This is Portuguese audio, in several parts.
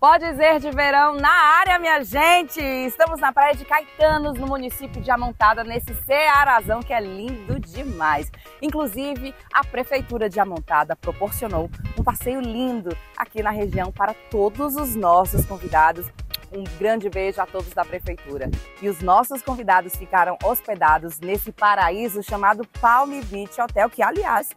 Pode dizer de verão na área, minha gente! Estamos na praia de Caetanos, no município de Amontada, nesse Cearazão que é lindo demais. Inclusive, a Prefeitura de Amontada proporcionou um passeio lindo aqui na região para todos os nossos convidados. Um grande beijo a todos da Prefeitura. E os nossos convidados ficaram hospedados nesse paraíso chamado Palm Beach Hotel, que, aliás,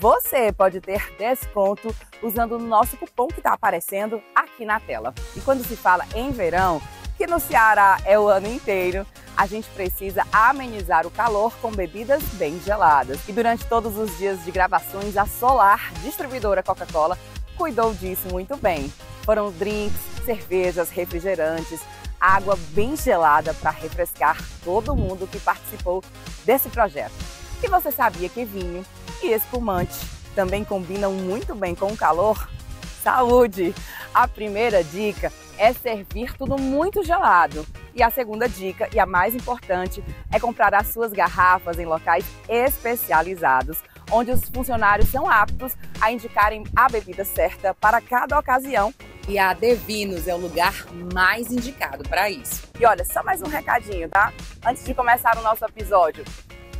você pode ter desconto usando o nosso cupom que está aparecendo aqui na tela. E quando se fala em verão, que no Ceará é o ano inteiro, a gente precisa amenizar o calor com bebidas bem geladas. E durante todos os dias de gravações, a Solar, distribuidora Coca-Cola, cuidou disso muito bem. Foram drinks, cervejas, refrigerantes, água bem gelada para refrescar todo mundo que participou desse projeto. E você sabia que vinho e espumante também combinam muito bem com o calor? Saúde! A primeira dica é servir tudo muito gelado. E a segunda dica, e a mais importante, é comprar as suas garrafas em locais especializados, onde os funcionários são aptos a indicarem a bebida certa para cada ocasião. E a Devinos é o lugar mais indicado para isso. E olha, só mais um recadinho, tá? Antes de começar o nosso episódio,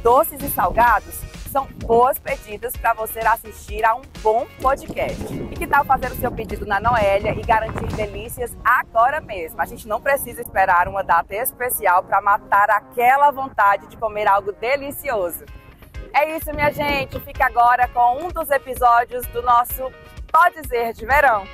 doces e salgados são boas pedidas para você assistir a um bom podcast. E que tal fazer o seu pedido na Noélia e garantir delícias agora mesmo? A gente não precisa esperar uma data especial para matar aquela vontade de comer algo delicioso. É isso, minha gente. Fica agora com um dos episódios do nosso Pode Ser de Verão.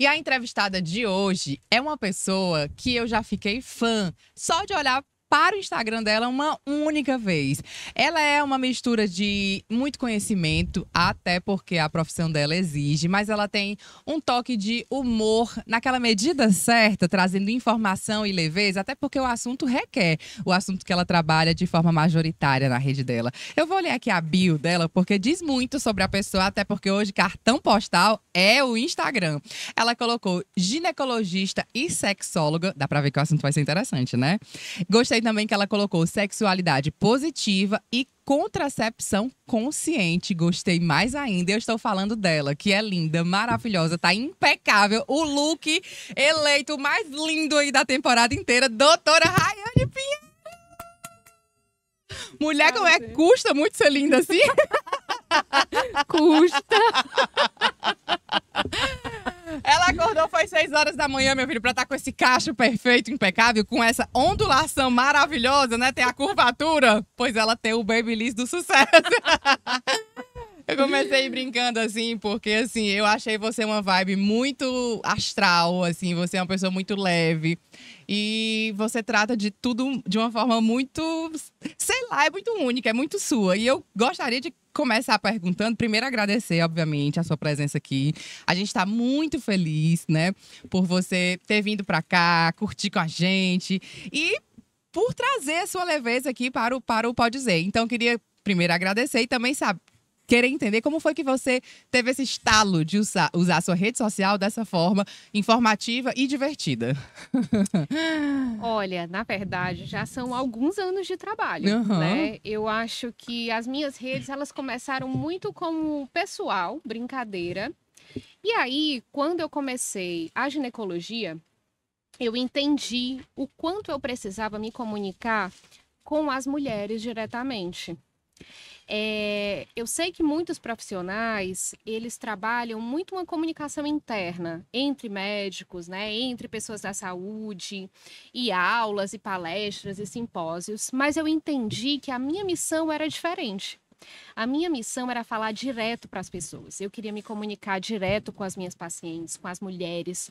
E a entrevistada de hoje é uma pessoa que eu já fiquei fã só de olhar para o Instagram dela uma única vez. Ela é uma mistura de muito conhecimento, até porque a profissão dela exige, mas ela tem um toque de humor naquela medida certa, trazendo informação e leveza, até porque o assunto requer o assunto que ela trabalha de forma majoritária na rede dela. Eu vou ler aqui a bio dela porque diz muito sobre a pessoa, até porque hoje cartão postal é o Instagram. Ela colocou ginecologista e sexóloga, dá para ver que o assunto vai ser interessante, né? Gostei também que ela colocou sexualidade positiva e contracepção consciente. Gostei mais ainda. Eu estou falando dela, que é linda, maravilhosa, tá impecável. O look eleito mais lindo aí da temporada inteira, doutora Rayane Pinheiro. Mulher, como é? Custa muito ser linda assim? Custa. não foi 6 horas da manhã, meu filho, pra estar tá com esse cacho perfeito, impecável, com essa ondulação maravilhosa, né? Tem a curvatura, pois ela tem o babyliss do sucesso. Eu comecei brincando assim, porque assim, eu achei você uma vibe muito astral, assim, você é uma pessoa muito leve. E você trata de tudo de uma forma muito, sei lá, é muito única, é muito sua. E eu gostaria de começar perguntando, primeiro agradecer, obviamente, a sua presença aqui. A gente está muito feliz, né, por você ter vindo para cá, curtir com a gente e por trazer a sua leveza aqui para o, para o Pode Dizer. Então, queria primeiro agradecer e também sabe, querer entender como foi que você teve esse estalo de usar, usar a sua rede social dessa forma informativa e divertida. Olha, na verdade, já são alguns anos de trabalho, uhum. né? Eu acho que as minhas redes, elas começaram muito como pessoal, brincadeira. E aí, quando eu comecei a ginecologia, eu entendi o quanto eu precisava me comunicar com as mulheres diretamente. É, eu sei que muitos profissionais eles trabalham muito uma comunicação interna entre médicos, né, entre pessoas da saúde, e aulas, e palestras, e simpósios, mas eu entendi que a minha missão era diferente. A minha missão era falar direto para as pessoas. Eu queria me comunicar direto com as minhas pacientes, com as mulheres,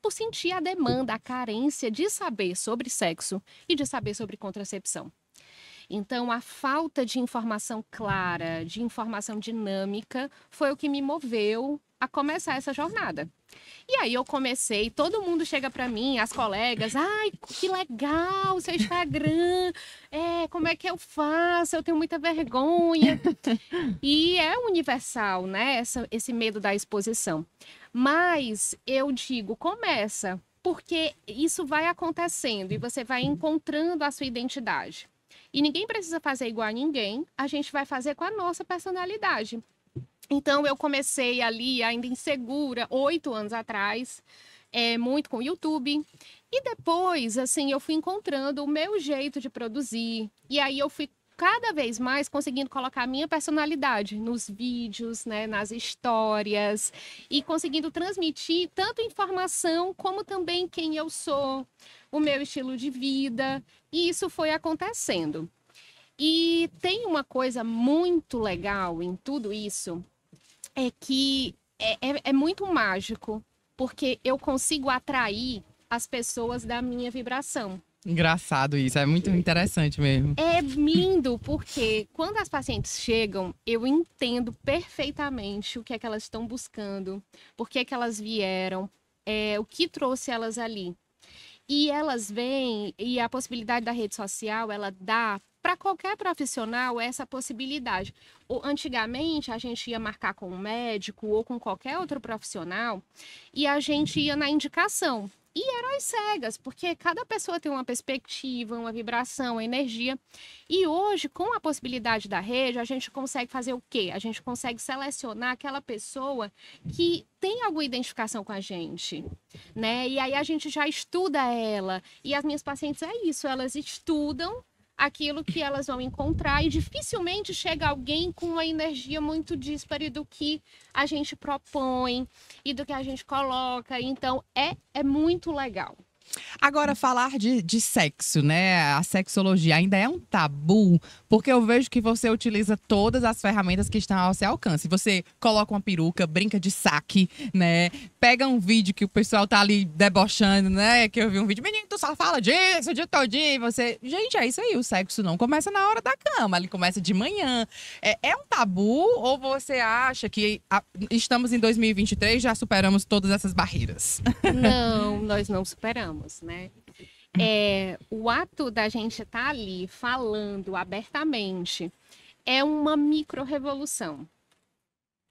por sentir a demanda, a carência de saber sobre sexo e de saber sobre contracepção. Então, a falta de informação clara, de informação dinâmica, foi o que me moveu a começar essa jornada. E aí eu comecei, todo mundo chega para mim, as colegas, ai, que legal o seu Instagram, é, como é que eu faço? Eu tenho muita vergonha. e é universal, né, essa, esse medo da exposição. Mas eu digo, começa, porque isso vai acontecendo e você vai encontrando a sua identidade. E ninguém precisa fazer igual a ninguém, a gente vai fazer com a nossa personalidade. Então, eu comecei ali, ainda insegura, oito anos atrás, é, muito com o YouTube. E depois, assim, eu fui encontrando o meu jeito de produzir. E aí, eu fui cada vez mais conseguindo colocar a minha personalidade nos vídeos, né, nas histórias e conseguindo transmitir tanto informação como também quem eu sou, o meu estilo de vida, e isso foi acontecendo. E tem uma coisa muito legal em tudo isso, é que é, é, é muito mágico, porque eu consigo atrair as pessoas da minha vibração. Engraçado isso, é muito é. interessante mesmo. É lindo, porque quando as pacientes chegam, eu entendo perfeitamente o que é que elas estão buscando, por que é que elas vieram, é, o que trouxe elas ali. E elas vêm, e a possibilidade da rede social, ela dá para qualquer profissional essa possibilidade. Antigamente, a gente ia marcar com um médico ou com qualquer outro profissional e a gente ia na indicação e heróis cegas, porque cada pessoa tem uma perspectiva, uma vibração, uma energia. E hoje, com a possibilidade da rede, a gente consegue fazer o quê? A gente consegue selecionar aquela pessoa que tem alguma identificação com a gente, né? E aí a gente já estuda ela. E as minhas pacientes é isso, elas estudam aquilo que elas vão encontrar e dificilmente chega alguém com uma energia muito dispare do que a gente propõe e do que a gente coloca. Então é, é muito legal. Agora, falar de, de sexo, né? A sexologia ainda é um tabu, porque eu vejo que você utiliza todas as ferramentas que estão ao seu alcance. Você coloca uma peruca, brinca de saque, né? Pega um vídeo que o pessoal tá ali debochando, né? Que eu vi um vídeo, menino, tu só fala disso o dia todinho. você, gente, é isso aí, o sexo não começa na hora da cama, ele começa de manhã. É, é um tabu ou você acha que a, estamos em 2023, já superamos todas essas barreiras? Não, nós não superamos né? É, o ato da gente estar tá ali falando abertamente é uma micro-revolução.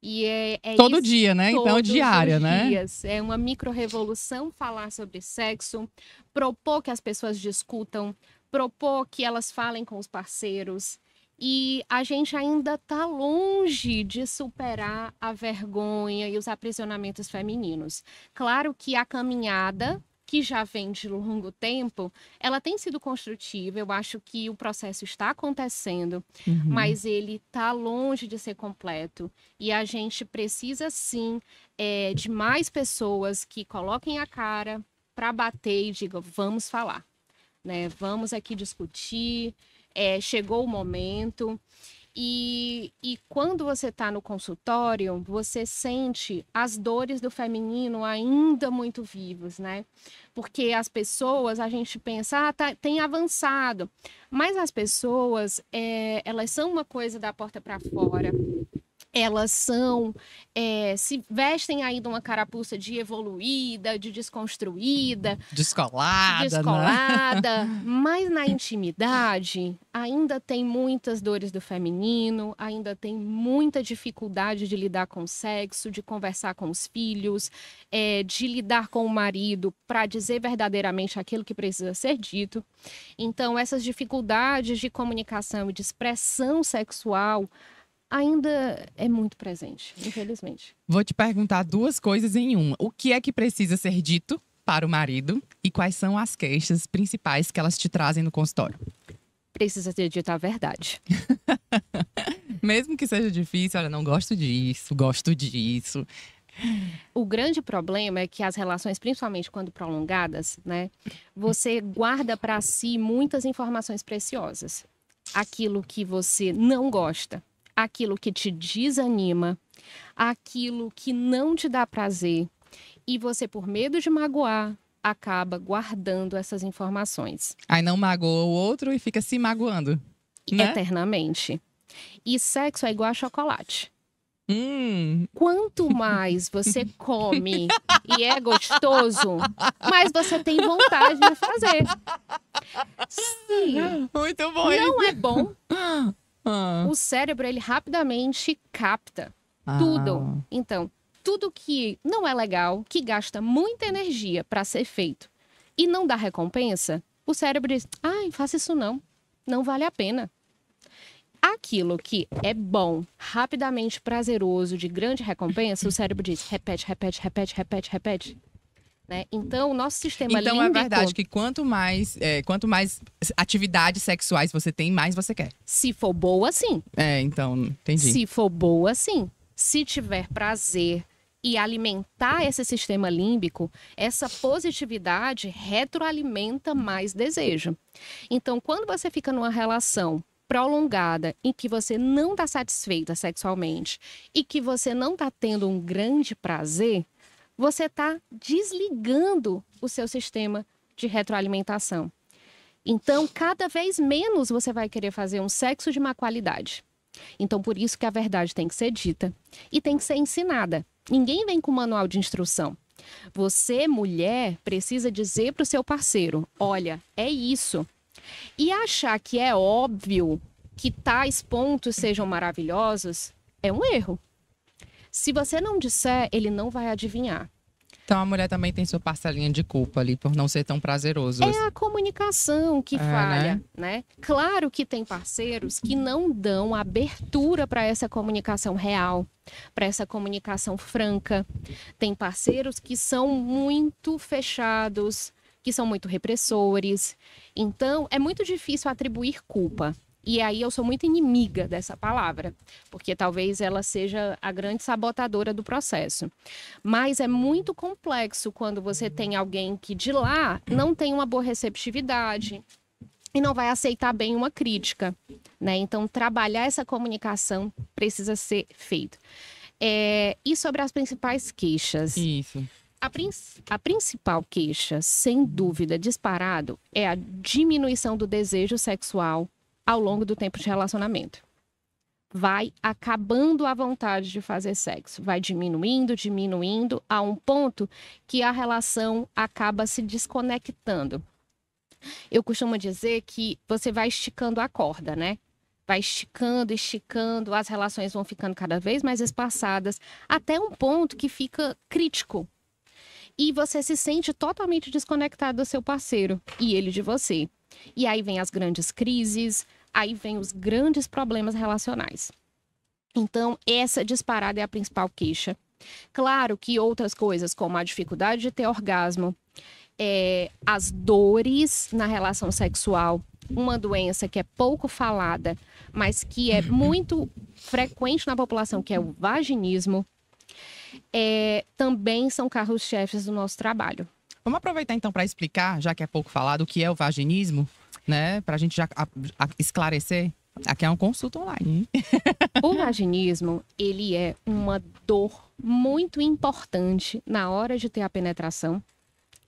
E é, é todo isso, dia, né? Então é diária, né? Dias. É uma micro-revolução falar sobre sexo, propor que as pessoas discutam, propor que elas falem com os parceiros. E a gente ainda está longe de superar a vergonha e os aprisionamentos femininos. Claro que a caminhada que já vem de longo tempo, ela tem sido construtiva. Eu acho que o processo está acontecendo, uhum. mas ele está longe de ser completo. E a gente precisa, sim, é, de mais pessoas que coloquem a cara para bater e digam: vamos falar, né? vamos aqui discutir. É, chegou o momento. E, e quando você está no consultório, você sente as dores do feminino ainda muito vivas, né? Porque as pessoas, a gente pensa, ah, tá, tem avançado. Mas as pessoas, é, elas são uma coisa da porta para fora elas são, é, se vestem ainda uma carapuça de evoluída, de desconstruída, descolada, né? descolada, né? mas na intimidade ainda tem muitas dores do feminino, ainda tem muita dificuldade de lidar com o sexo, de conversar com os filhos, é, de lidar com o marido para dizer verdadeiramente aquilo que precisa ser dito. Então essas dificuldades de comunicação e de expressão sexual ainda é muito presente, infelizmente. Vou te perguntar duas coisas em uma. O que é que precisa ser dito para o marido e quais são as queixas principais que elas te trazem no consultório? Precisa ser dito a verdade. Mesmo que seja difícil, olha, não gosto disso, gosto disso. O grande problema é que as relações, principalmente quando prolongadas, né, você guarda para si muitas informações preciosas. Aquilo que você não gosta, aquilo que te desanima, aquilo que não te dá prazer. E você, por medo de magoar, acaba guardando essas informações. Aí não magoa o outro e fica se magoando. Né? Eternamente. E sexo é igual a chocolate. Hum. Quanto mais você come e é gostoso, mais você tem vontade de fazer. Sim. Muito bom. Não é bom. Ah. O cérebro, ele rapidamente capta ah. tudo. Então, tudo que não é legal, que gasta muita energia para ser feito e não dá recompensa, o cérebro diz: ai, ah, faça isso não, não vale a pena. Aquilo que é bom, rapidamente prazeroso, de grande recompensa, o cérebro diz: repete, repete, repete, repete, repete. Né? Uhum. Então, o nosso sistema então, límbico... Então, é verdade que quanto mais, é, quanto mais atividades sexuais você tem, mais você quer. Se for boa, sim. É, então, entendi. Se for boa, sim. Se tiver prazer e alimentar esse sistema límbico, essa positividade retroalimenta mais desejo. Então, quando você fica numa relação prolongada em que você não está satisfeita sexualmente e que você não está tendo um grande prazer, você está desligando o seu sistema de retroalimentação. Então, cada vez menos você vai querer fazer um sexo de má qualidade. Então, por isso que a verdade tem que ser dita e tem que ser ensinada. Ninguém vem com manual de instrução. Você, mulher, precisa dizer para o seu parceiro: olha, é isso. E achar que é óbvio que tais pontos sejam maravilhosos é um erro. Se você não disser, ele não vai adivinhar. Então a mulher também tem sua parcelinha de culpa ali por não ser tão prazeroso. É a comunicação que é, falha, né? né? Claro que tem parceiros que não dão abertura para essa comunicação real, para essa comunicação franca. Tem parceiros que são muito fechados, que são muito repressores. Então é muito difícil atribuir culpa. E aí eu sou muito inimiga dessa palavra, porque talvez ela seja a grande sabotadora do processo. Mas é muito complexo quando você tem alguém que de lá não tem uma boa receptividade, e não vai aceitar bem uma crítica, né? Então trabalhar essa comunicação precisa ser feito. É... e sobre as principais queixas? Isso. A, a principal queixa, sem dúvida, disparado, é a diminuição do desejo sexual ao longo do tempo de relacionamento. Vai acabando a vontade de fazer sexo, vai diminuindo, diminuindo, a um ponto que a relação acaba se desconectando. Eu costumo dizer que você vai esticando a corda, né? vai esticando, esticando, as relações vão ficando cada vez mais espaçadas, até um ponto que fica crítico e você se sente totalmente desconectado do seu parceiro e ele de você. E aí vem as grandes crises, aí vem os grandes problemas relacionais. Então, essa disparada é a principal queixa. Claro que outras coisas, como a dificuldade de ter orgasmo, é, as dores na relação sexual, uma doença que é pouco falada, mas que é muito frequente na população, que é o vaginismo, é, também são carros-chefes do nosso trabalho. Vamos aproveitar então para explicar, já que é pouco falado, o que é o vaginismo, né? Para a gente já a, a esclarecer. Aqui é uma consulta online. Hein? o vaginismo, ele é uma dor muito importante na hora de ter a penetração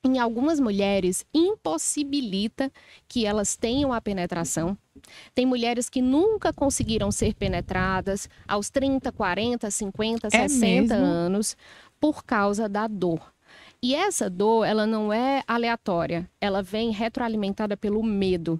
em algumas mulheres impossibilita que elas tenham a penetração. Tem mulheres que nunca conseguiram ser penetradas aos 30, 40, 50, 60 é anos por causa da dor. E essa dor, ela não é aleatória, ela vem retroalimentada pelo medo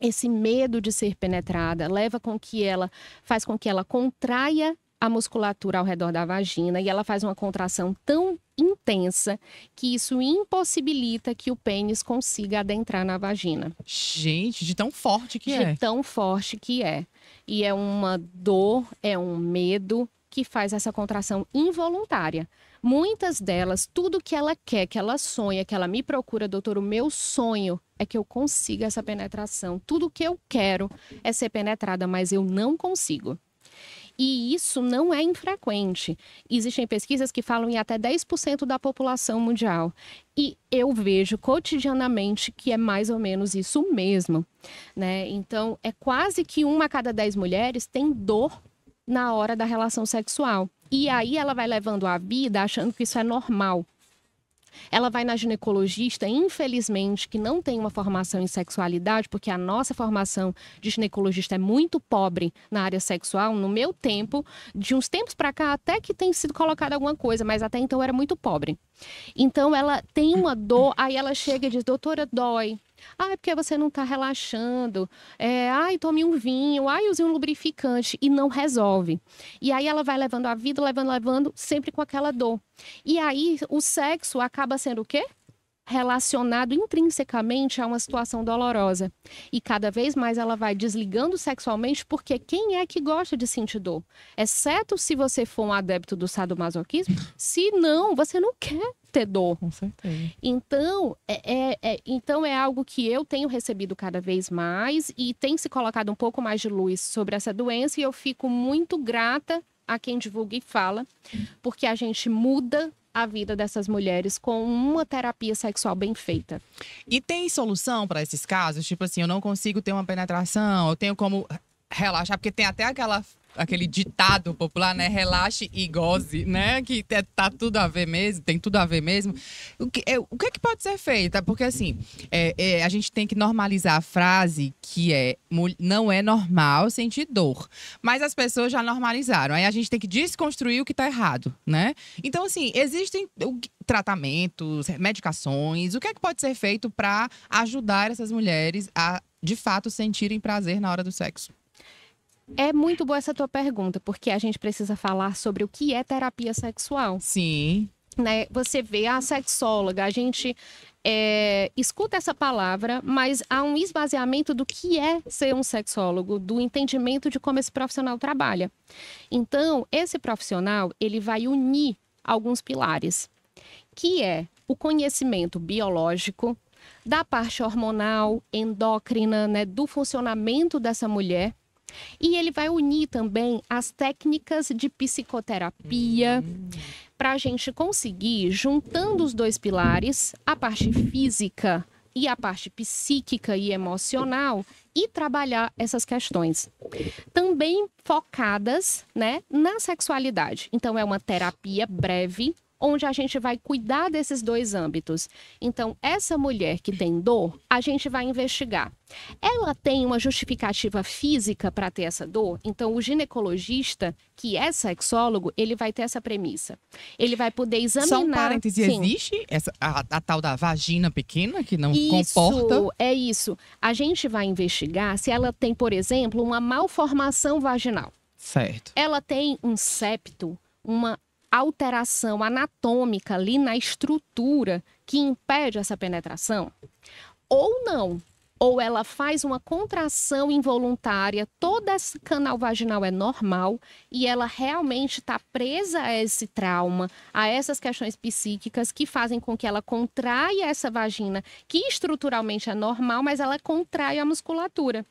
esse medo de ser penetrada leva com que ela faz com que ela contraia a musculatura ao redor da vagina e ela faz uma contração tão intensa que isso impossibilita que o pênis consiga adentrar na vagina. Gente, de tão forte que de é. De tão forte que é. E é uma dor, é um medo que faz essa contração involuntária. Muitas delas, tudo que ela quer, que ela sonha, que ela me procura, doutor, o meu sonho é que eu consiga essa penetração. Tudo que eu quero é ser penetrada, mas eu não consigo. E isso não é infrequente. Existem pesquisas que falam em até 10% da população mundial. E eu vejo cotidianamente que é mais ou menos isso mesmo. Né? Então, é quase que uma a cada 10 mulheres tem dor na hora da relação sexual. E aí ela vai levando a vida achando que isso é normal. Ela vai na ginecologista, infelizmente, que não tem uma formação em sexualidade, porque a nossa formação de ginecologista é muito pobre na área sexual. No meu tempo, de uns tempos para cá, até que tem sido colocada alguma coisa, mas até então era muito pobre. Então ela tem uma dor, aí ela chega e diz: doutora, dói ah, é porque você não está relaxando. É, ai, tome um vinho. Ai, use um lubrificante. E não resolve. E aí ela vai levando a vida, levando, levando, sempre com aquela dor. E aí o sexo acaba sendo o quê? relacionado intrinsecamente a uma situação dolorosa. E cada vez mais ela vai desligando sexualmente, porque quem é que gosta de sentir dor? Exceto se você for um adepto do sadomasoquismo, se não, você não quer ter dor. Com certeza. Então é, é, é, então é algo que eu tenho recebido cada vez mais e tem se colocado um pouco mais de luz sobre essa doença e eu fico muito grata a quem divulga e fala, porque a gente muda a vida dessas mulheres com uma terapia sexual bem feita. E tem solução para esses casos? Tipo assim, eu não consigo ter uma penetração, eu tenho como relaxar, porque tem até aquela aquele ditado popular, né? Relaxe e goze, né? Que é, tá tudo a ver mesmo, tem tudo a ver mesmo. O que é, o que, é que pode ser feito? Porque assim, é, é, a gente tem que normalizar a frase que é não é normal sentir dor. Mas as pessoas já normalizaram. Aí a gente tem que desconstruir o que tá errado, né? Então, assim, existem tratamentos, medicações, o que é que pode ser feito para ajudar essas mulheres a de fato sentirem prazer na hora do sexo? É muito boa essa tua pergunta, porque a gente precisa falar sobre o que é terapia sexual. Sim. Né? Você vê a sexóloga, a gente é, escuta essa palavra, mas há um esvaziamento do que é ser um sexólogo, do entendimento de como esse profissional trabalha. Então, esse profissional ele vai unir alguns pilares, que é o conhecimento biológico, da parte hormonal, endócrina, né, do funcionamento dessa mulher e ele vai unir também as técnicas de psicoterapia. Uhum. Para a gente conseguir, juntando os dois pilares, a parte física e a parte psíquica e emocional, e trabalhar essas questões. Também focadas né, na sexualidade. Então, é uma terapia breve, onde a gente vai cuidar desses dois âmbitos. Então, essa mulher que tem dor, a gente vai investigar. Ela tem uma justificativa física para ter essa dor? Então, o ginecologista, que é sexólogo, ele vai ter essa premissa. Ele vai poder examinar. Só um parêntese, existe essa, a, a, tal da vagina pequena que não isso, comporta? É isso. A gente vai investigar se ela tem, por exemplo, uma malformação vaginal. Certo. Ela tem um septo, uma alteração anatômica ali na estrutura que impede essa penetração? Ou não, ou ela faz uma contração involuntária, todo esse canal vaginal é normal e ela realmente está presa a esse trauma, a essas questões psíquicas que fazem com que ela contraia essa vagina, que estruturalmente é normal, mas ela contrai a musculatura.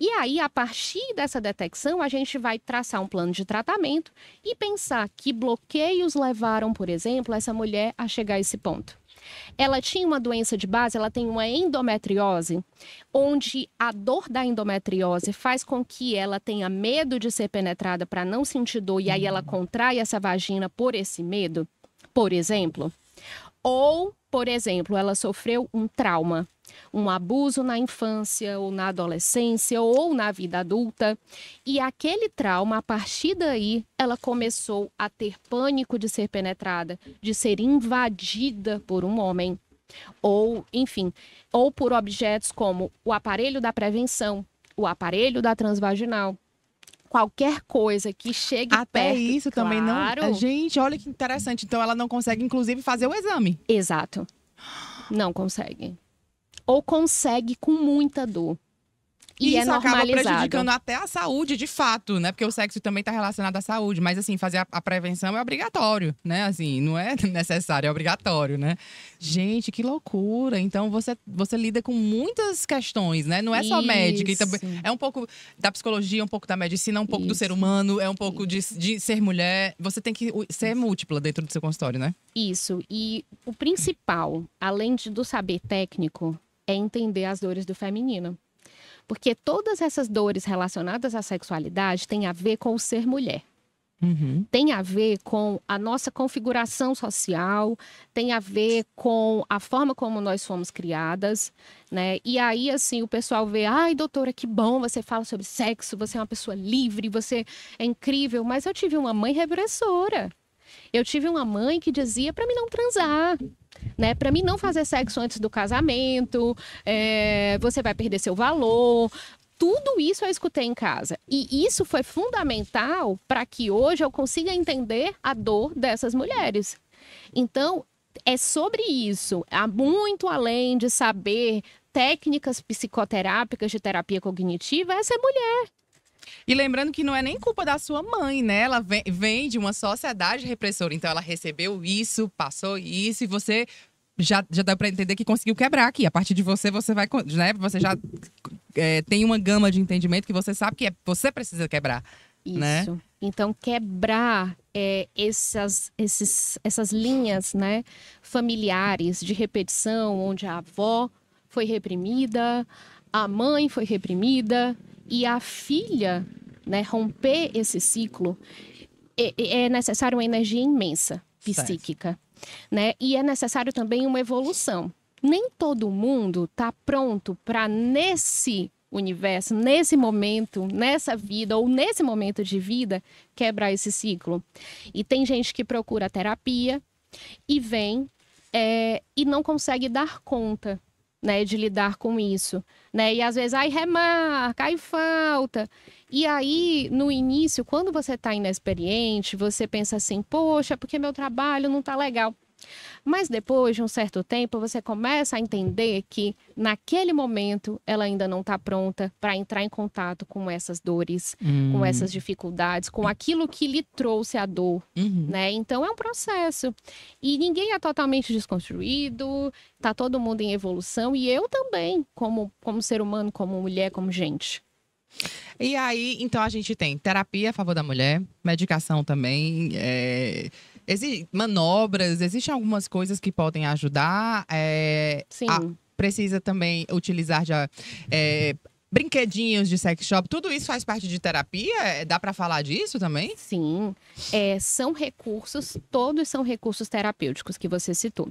E aí, a partir dessa detecção, a gente vai traçar um plano de tratamento e pensar que bloqueios levaram, por exemplo, essa mulher a chegar a esse ponto ela tinha uma doença de base, ela tem uma endometriose, onde a dor da endometriose faz com que ela tenha medo de ser penetrada para não sentir dor e aí ela uhum. contrai essa vagina por esse medo, por exemplo. Ou, por exemplo, ela sofreu um trauma um abuso na infância ou na adolescência ou na vida adulta. E aquele trauma, a partir daí, ela começou a ter pânico de ser penetrada, de ser invadida por um homem. Ou, enfim, ou por objetos como o aparelho da prevenção, o aparelho da transvaginal, qualquer coisa que chegue Até perto. Até isso claro. também não. Ah, gente, olha que interessante. Então ela não consegue, inclusive, fazer o exame. Exato. Não consegue ou consegue com muita dor. E, e é isso acaba prejudicando até a saúde, de fato, né? Porque o sexo também está relacionado à saúde. Mas, assim, fazer a, a, prevenção é obrigatório, né? Assim, não é necessário, é obrigatório, né? Gente, que loucura. Então, você, você lida com muitas questões, né? Não é só isso. médica. Também, é um pouco da psicologia, um pouco da medicina, um pouco isso. do ser humano, é um pouco de, de ser mulher. Você tem que ser múltipla dentro do seu consultório, né? Isso. E o principal, além de, do saber técnico, é entender as dores do feminino. Porque todas essas dores relacionadas à sexualidade têm a ver com o ser mulher. Uhum. Tem a ver com a nossa configuração social, tem a ver com a forma como nós fomos criadas, né? E aí, assim, o pessoal vê, ai, doutora, que bom, você fala sobre sexo, você é uma pessoa livre, você é incrível, mas eu tive uma mãe repressora. Eu tive uma mãe que dizia para mim não transar né? Para mim, não fazer sexo antes do casamento, é, você vai perder seu valor. Tudo isso eu escutei em casa. E isso foi fundamental para que hoje eu consiga entender a dor dessas mulheres. Então, é sobre isso. Há muito além de saber técnicas psicoterápicas de terapia cognitiva, essa é mulher. E lembrando que não é nem culpa da sua mãe, né? Ela vem, vem de uma sociedade repressora. Então ela recebeu isso, passou isso, e você já, já dá para entender que conseguiu quebrar aqui. A partir de você, você vai. Né? Você já é, tem uma gama de entendimento que você sabe que é, você precisa quebrar. Né? Isso. Né? Então, quebrar é, essas, esses, essas linhas né, familiares de repetição, onde a avó foi reprimida, a mãe foi reprimida, e a filha né, romper esse ciclo, é, é, é necessário uma energia imensa psíquica. Né? E é necessário também uma evolução. Nem todo mundo está pronto para, nesse universo, nesse momento, nessa vida ou nesse momento de vida, quebrar esse ciclo. E tem gente que procura terapia e vem é, e não consegue dar conta né, de lidar com isso, né? E às vezes aí remarca, aí falta. E aí, no início, quando você está inexperiente, você pensa assim: "Poxa, porque meu trabalho não está legal". Mas depois de um certo tempo, você começa a entender que naquele momento ela ainda não está pronta para entrar em contato com essas dores, hum. com essas dificuldades, com aquilo que lhe trouxe a dor, uhum. né? Então é um processo. E ninguém é totalmente desconstruído, tá todo mundo em evolução e eu também, como como ser humano, como mulher, como gente. E aí, então a gente tem terapia a favor da mulher, medicação também, é, exi manobras, existem algumas coisas que podem ajudar. É, Sim. A, precisa também utilizar já. É, brinquedinhos de sex shop, tudo isso faz parte de terapia? É, dá para falar disso também? Sim, é, são recursos, todos são recursos terapêuticos que você citou.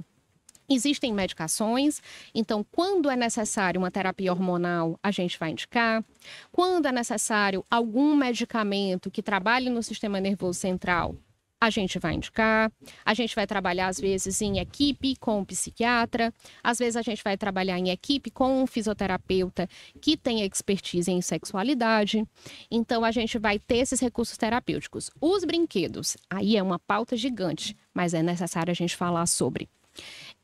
Existem medicações, então, quando é necessário uma terapia hormonal, a gente vai indicar. Quando é necessário algum medicamento que trabalhe no sistema nervoso central, a gente vai indicar. A gente vai trabalhar, às vezes, em equipe com o psiquiatra, às vezes, a gente vai trabalhar em equipe com um fisioterapeuta que tem expertise em sexualidade. Então, a gente vai ter esses recursos terapêuticos. Os brinquedos, aí é uma pauta gigante, mas é necessário a gente falar sobre.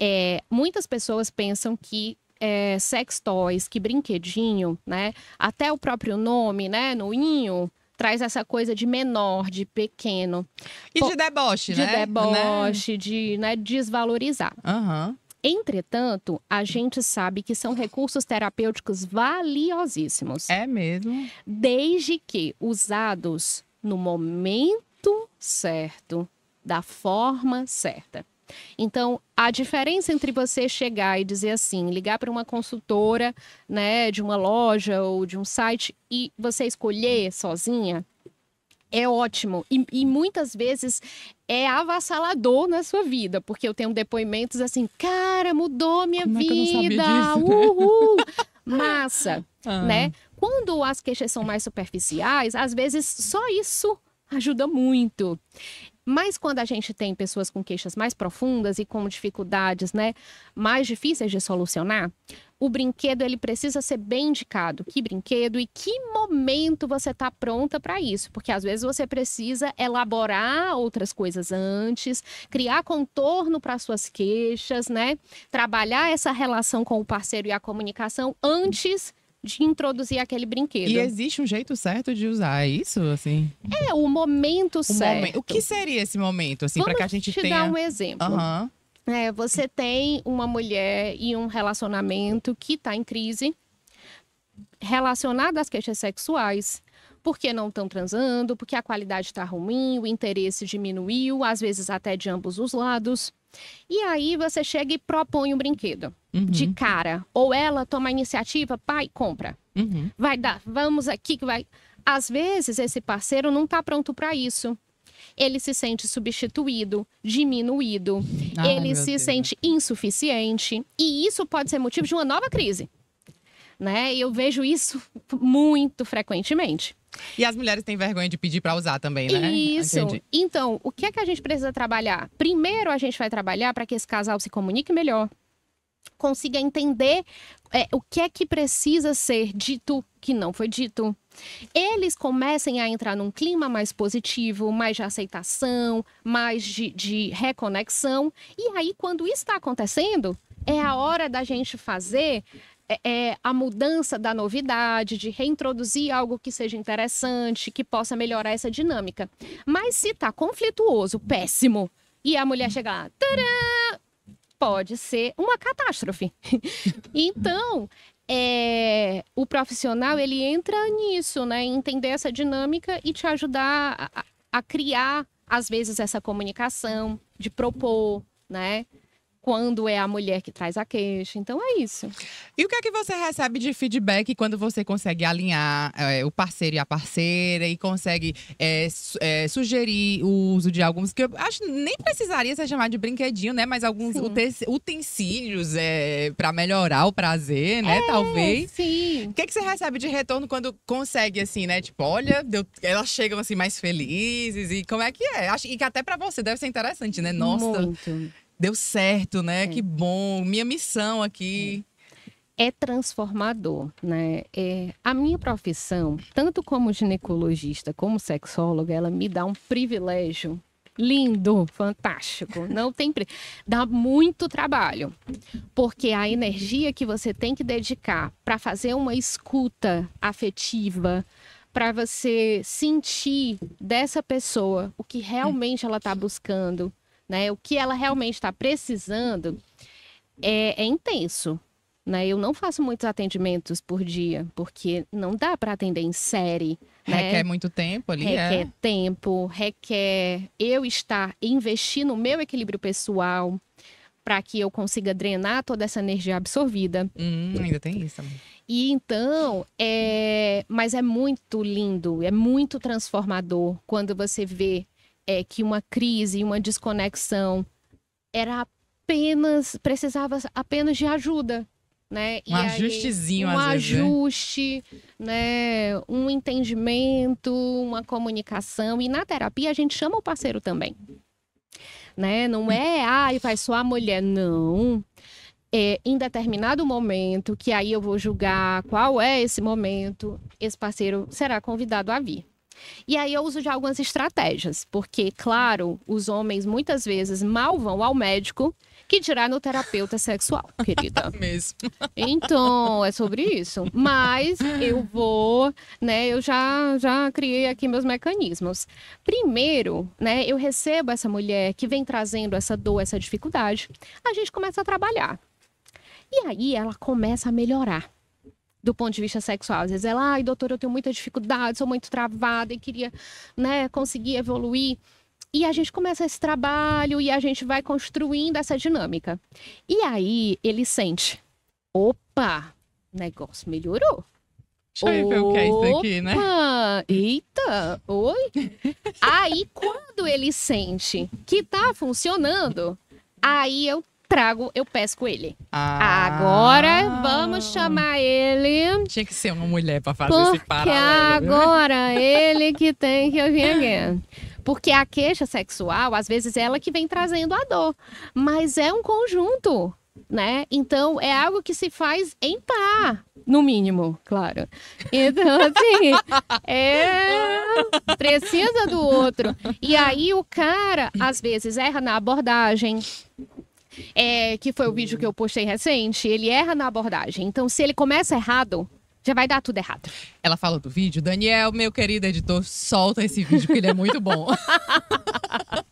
É, muitas pessoas pensam que é, sex toys, que brinquedinho, né? Até o próprio nome, né? No inho, traz essa coisa de menor, de pequeno. E Pô, de deboche, de né? De né? deboche, né? de né, desvalorizar. Uhum. Entretanto, a gente sabe que são recursos terapêuticos valiosíssimos. É mesmo. Desde que usados no momento certo, da forma certa. Então, a diferença entre você chegar e dizer assim, ligar para uma consultora, né, de uma loja ou de um site e você escolher sozinha, é ótimo e, e, muitas vezes é avassalador na sua vida, porque eu tenho depoimentos assim, cara, mudou minha Como é vida, é uhul, massa, ah. né? Quando as queixas são mais superficiais, às vezes só isso ajuda muito. Mas quando a gente tem pessoas com queixas mais profundas e com dificuldades, né, mais difíceis de solucionar, o brinquedo ele precisa ser bem indicado. Que brinquedo e que momento você está pronta para isso? Porque às vezes você precisa elaborar outras coisas antes, criar contorno para suas queixas, né? Trabalhar essa relação com o parceiro e a comunicação antes de introduzir aquele brinquedo. E existe um jeito certo de usar isso, assim? É, o momento o certo. Momen o que seria esse momento, assim, para que a gente te tenha... te dar um exemplo. Uhum. É, você tem uma mulher e um relacionamento que está em crise, relacionado às queixas sexuais, porque não estão transando, porque a qualidade está ruim, o interesse diminuiu, às vezes até de ambos os lados. E aí você chega e propõe um brinquedo uhum. de cara. Ou ela toma a iniciativa, pai, compra. Uhum. Vai dar, vamos aqui que vai. Às vezes esse parceiro não está pronto para isso ele se sente substituído, diminuído, ele se Deus. sente insuficiente. E isso pode ser motivo de uma nova crise né? E eu vejo isso muito frequentemente. E as mulheres têm vergonha de pedir para usar também, né? Isso. Entendi. Então, o que é que a gente precisa trabalhar? Primeiro, a gente vai trabalhar para que esse casal se comunique melhor, consiga entender é, o que é que precisa ser dito que não foi dito. Eles comecem a entrar num clima mais positivo, mais de aceitação, mais de, de reconexão. E aí, quando isso está acontecendo, é a hora da gente fazer é, é, a mudança da novidade, de reintroduzir algo que seja interessante, que possa melhorar essa dinâmica. Mas se tá conflituoso, péssimo, e a mulher chegar, tcharam, pode ser uma catástrofe. então, é, o profissional ele entra nisso, né? Entender essa dinâmica e te ajudar a, a criar, às vezes, essa comunicação, de propor, né? quando é a mulher que traz a queixa. Então é isso. E o que é que você recebe de feedback quando você consegue alinhar é, o parceiro e a parceira e consegue é, su é, sugerir o uso de alguns que eu acho nem precisaria ser chamado de brinquedinho, né? Mas alguns utensílios é, para melhorar o prazer, né? É, Talvez. Sim. O que, é que você recebe de retorno quando consegue assim, né? Tipo, olha, deu... elas chegam assim mais felizes e como é que é? E que até para você deve ser interessante, né? Nossa. Muito. Deu certo, né? É. Que bom. Minha missão aqui. É. é transformador, né? É, a minha profissão, tanto como ginecologista como sexóloga, ela me dá um privilégio lindo, fantástico. Não tem pre... dá muito trabalho, porque a energia que você tem que dedicar para fazer uma escuta afetiva, para você sentir dessa pessoa o que realmente ela está buscando, né? O que ela realmente está precisando é, é intenso. Né? Eu não faço muitos atendimentos por dia, porque não dá para atender em série. Né? Requer muito tempo ali. É. Requer é. tempo, requer eu estar investindo no meu equilíbrio pessoal para que eu consiga drenar toda essa energia absorvida. Hum, ainda tem isso. E então, é... mas é muito lindo, é muito transformador quando você vê é que uma crise, uma desconexão era apenas precisava apenas de ajuda, né? Um e ajustezinho, aí, um né? ajuste, vezes, né? Um entendimento, uma comunicação e na terapia a gente chama o parceiro também, né? Não é, ai, ah, vai só a mulher, não. É, em determinado momento, que aí eu vou julgar qual é esse momento, esse parceiro será convidado a vir. E aí eu uso de algumas estratégias, porque, claro, os homens muitas vezes mal vão ao médico, que dirá no terapeuta sexual, querida. É mesmo. Então, é sobre isso. Mas eu vou, né, eu já, já criei aqui meus mecanismos. Primeiro, né, eu recebo essa mulher que vem trazendo essa dor, essa dificuldade, a gente começa a trabalhar. E aí ela começa a melhorar do ponto de vista sexual. Às vezes ela, ai, doutor eu tenho muita dificuldade, sou muito travada e queria, né, conseguir evoluir. E a gente começa esse trabalho e a gente vai construindo essa dinâmica. E aí ele sente: opa, negócio melhorou. Deixa eu ver o que é isso aqui, né? Eita, oi. aí quando ele sente que tá funcionando, aí eu trago, eu pesco ele. Ah. Agora vamos chamar ele. Tinha que ser uma mulher para fazer porque esse paralelo. Né? agora ele que tem que vir aqui. Porque a queixa sexual, às vezes, é ela que vem trazendo a dor. Mas é um conjunto, né? Então, é algo que se faz em par, no mínimo, claro. Então, assim, é... precisa do outro. E aí, o cara, às vezes, erra na abordagem, é, que foi o vídeo que eu postei recente, ele erra na abordagem. Então, se ele começa errado, já vai dar tudo errado. Ela falou do vídeo, Daniel, meu querido editor, solta esse vídeo que ele é muito bom.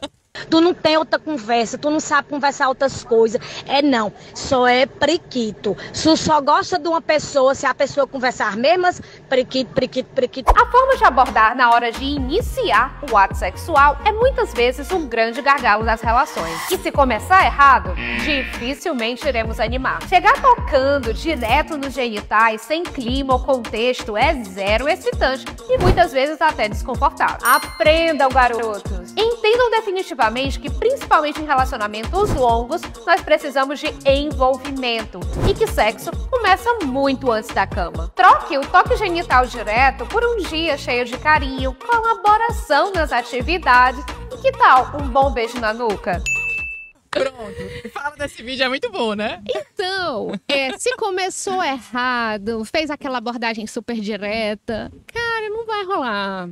Tu não tem outra conversa, tu não sabe conversar outras coisas. É não, só é priquito. Tu só gosta de uma pessoa se a pessoa conversar mesmas, prequito, prequito, prequito. A forma de abordar na hora de iniciar o ato sexual é muitas vezes um grande gargalo das relações. E se começar errado, dificilmente iremos animar. Chegar tocando direto nos genitais, sem clima ou contexto, é zero excitante e muitas vezes até desconfortável. Aprendam, garotos! Entendam definitivamente que, principalmente em relacionamentos longos, nós precisamos de envolvimento e que sexo começa muito antes da cama. Troque o toque genital direto por um dia cheio de carinho, colaboração nas atividades e que tal um bom beijo na nuca? Pronto. Fala desse vídeo, é muito bom, né? Então, é, se começou errado, fez aquela abordagem super direta, cara, não vai rolar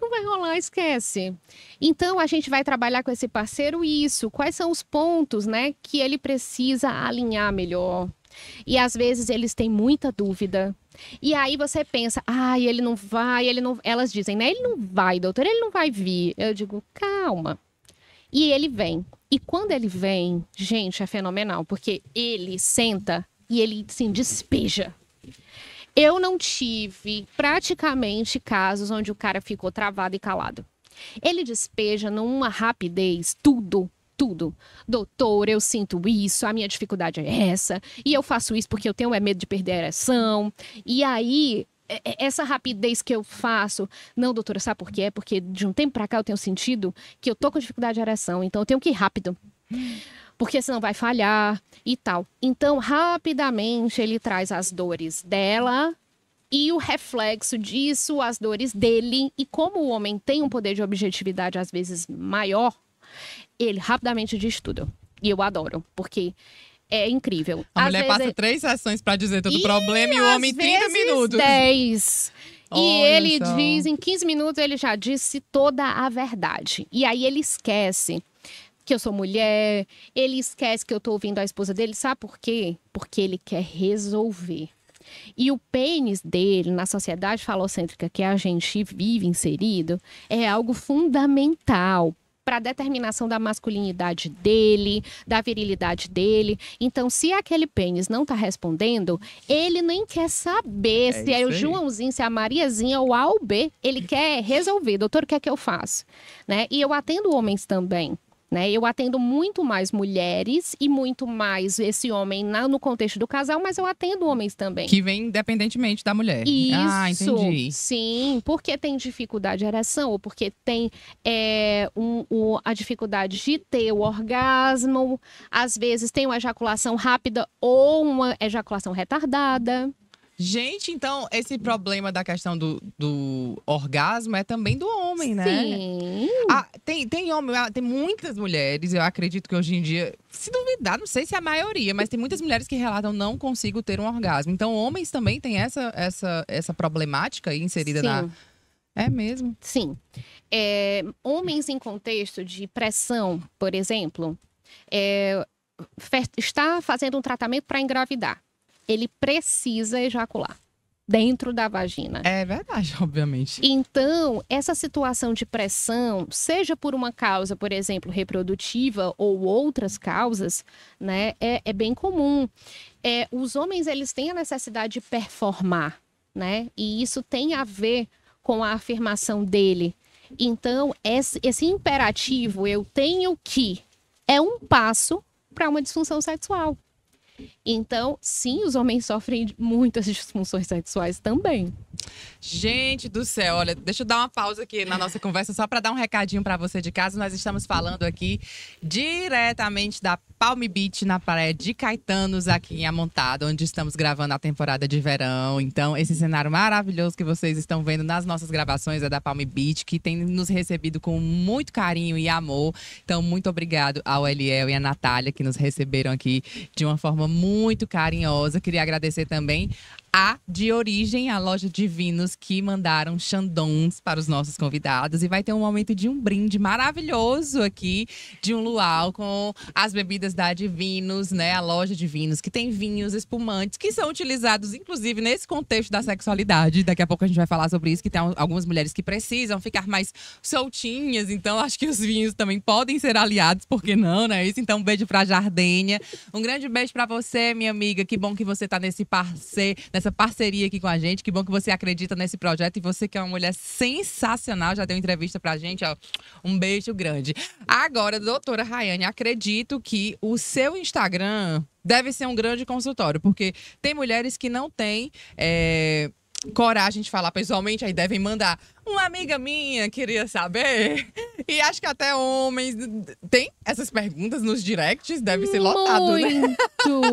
não vai rolar, esquece. Então a gente vai trabalhar com esse parceiro isso, quais são os pontos, né, que ele precisa alinhar melhor. E às vezes eles têm muita dúvida. E aí você pensa, ai, ah, ele não vai, ele não. Elas dizem, né? Ele não vai, doutora, ele não vai vir. Eu digo, calma. E ele vem. E quando ele vem, gente, é fenomenal, porque ele senta e ele, assim, despeja. Eu não tive praticamente casos onde o cara ficou travado e calado. Ele despeja numa rapidez tudo tudo. Doutor, eu sinto isso, a minha dificuldade é essa, e eu faço isso porque eu tenho é medo de perder a ereção. E aí, é, é, essa rapidez que eu faço, não, doutora, sabe por quê? É porque de um tempo para cá eu tenho sentido que eu tô com dificuldade de ereção, então eu tenho que ir rápido porque senão vai falhar e tal. Então, rapidamente ele traz as dores dela e o reflexo disso, as dores dele. E como o homem tem um poder de objetividade às vezes maior, ele rapidamente diz tudo. E eu adoro, porque é incrível. A às mulher vezes... passa é- três sessões para dizer todo o problema e o homem 30 minutos. 10. Olha e ele só. diz, em 15 minutos, ele já disse toda a verdade. E aí ele esquece que eu sou mulher. Ele esquece que eu tô ouvindo a esposa dele. Sabe por quê? Porque ele quer resolver. E o pênis dele, na sociedade falocêntrica que a gente vive inserido, é algo fundamental para a determinação da masculinidade dele, da virilidade dele. Então, se aquele pênis não está respondendo, ele nem quer saber é se é o Joãozinho, se é a Mariazinha ou A ou B. Ele quer resolver. Doutor, o que é que eu faço? Né? E eu atendo homens também né? Eu atendo muito mais mulheres e muito mais esse homem na, no contexto do casal, mas eu atendo homens também. Que vem independentemente da mulher. Ah, Isso. Ah, entendi. Sim, porque tem dificuldade de ereção, ou porque tem é, um, a dificuldade de ter o orgasmo, às vezes tem uma ejaculação rápida ou uma ejaculação retardada. Gente, então, esse problema da questão do, do orgasmo é também do homem, né? Sim. Ah, tem, tem homem, ah, tem muitas mulheres, eu acredito que hoje em dia, se duvidar, não sei se é a maioria, mas tem muitas mulheres que relatam não consigo ter um orgasmo. Então, homens também têm essa, essa, essa problemática inserida Sim. na. É mesmo? Sim. É, homens em contexto de pressão, por exemplo, é, está fazendo um tratamento para engravidar ele precisa ejacular dentro da vagina. É verdade, obviamente. Então, essa situação de pressão, seja por uma causa, por exemplo, reprodutiva ou outras causas, né, é, é bem comum. É, os homens eles têm a necessidade de performar, né, e isso tem a ver com a afirmação dele. Então, esse, esse imperativo, eu tenho que, é um passo para uma disfunção sexual. Então, sim, os homens sofrem muitas disfunções sexuais também. Gente do céu, olha, deixa eu dar uma pausa aqui na nossa conversa só para dar um recadinho para você de casa. Nós estamos falando aqui diretamente da Palm Beach na praia de Caetanos aqui em Amontada, onde estamos gravando a temporada de verão. Então, esse cenário maravilhoso que vocês estão vendo nas nossas gravações é da Palm Beach, que tem nos recebido com muito carinho e amor. Então, muito obrigado ao Eliel e à Natália que nos receberam aqui de uma forma muito carinhosa. Queria agradecer também a de origem, a loja de vinhos que mandaram chandons para os nossos convidados. E vai ter um momento de um brinde maravilhoso aqui, de um luau com as bebidas da Divinos, né? A loja de vinhos, que tem vinhos espumantes, que são utilizados, inclusive, nesse contexto da sexualidade. Daqui a pouco a gente vai falar sobre isso, que tem algumas mulheres que precisam ficar mais soltinhas. Então, acho que os vinhos também podem ser aliados, por que não, né? Isso, então, um beijo para a Jardênia. Um grande beijo para você, minha amiga. Que bom que você está nesse parceiro essa parceria aqui com a gente. Que bom que você acredita nesse projeto e você que é uma mulher sensacional, já deu entrevista pra gente, ó. Um beijo grande. Agora, doutora Rayane, acredito que o seu Instagram deve ser um grande consultório, porque tem mulheres que não têm. É coragem de falar pessoalmente, aí devem mandar. Uma amiga minha queria saber. E acho que até homens. Tem essas perguntas nos directs, deve ser lotado, né? Muito,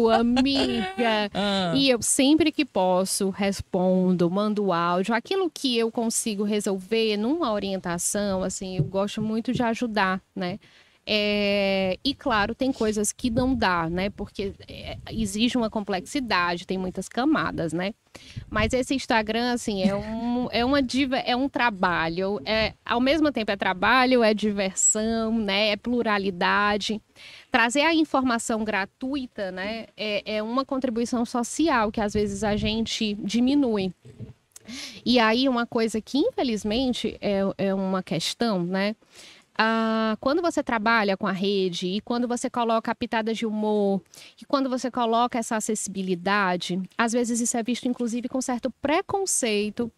né? amiga. Ah. E eu sempre que posso respondo, mando áudio. Aquilo que eu consigo resolver numa orientação, assim, eu gosto muito de ajudar, né? É, e claro, tem coisas que não dá, né? Porque é, exige uma complexidade, tem muitas camadas, né? Mas esse Instagram, assim, é um, é uma diva, é um trabalho. É, ao mesmo tempo é trabalho, é diversão, né? É pluralidade. Trazer a informação gratuita, né? é, é uma contribuição social que às vezes a gente diminui. E aí, uma coisa que, infelizmente, é, é uma questão, né? ah, quando você trabalha com a rede e quando você coloca a pitada de humor e quando você coloca essa acessibilidade, às vezes isso é visto inclusive com certo preconceito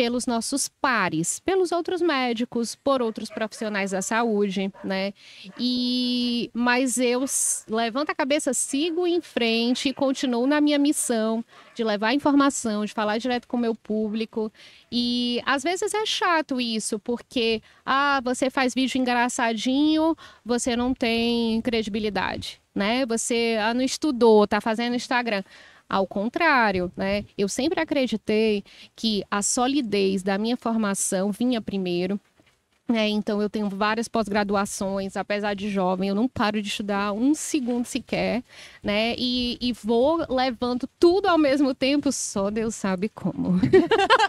pelos nossos pares, pelos outros médicos, por outros profissionais da saúde, né? E mas eu levanto a cabeça, sigo em frente e continuo na minha missão de levar informação, de falar direto com o meu público. E às vezes é chato isso, porque ah, você faz vídeo engraçadinho, você não tem credibilidade, né? Você ah, não estudou, tá fazendo Instagram. Ao contrário, né? Eu sempre acreditei que a solidez da minha formação vinha primeiro. É, então, eu tenho várias pós-graduações, apesar de jovem, eu não paro de estudar um segundo sequer, né? E, e vou levando tudo ao mesmo tempo, só Deus sabe como.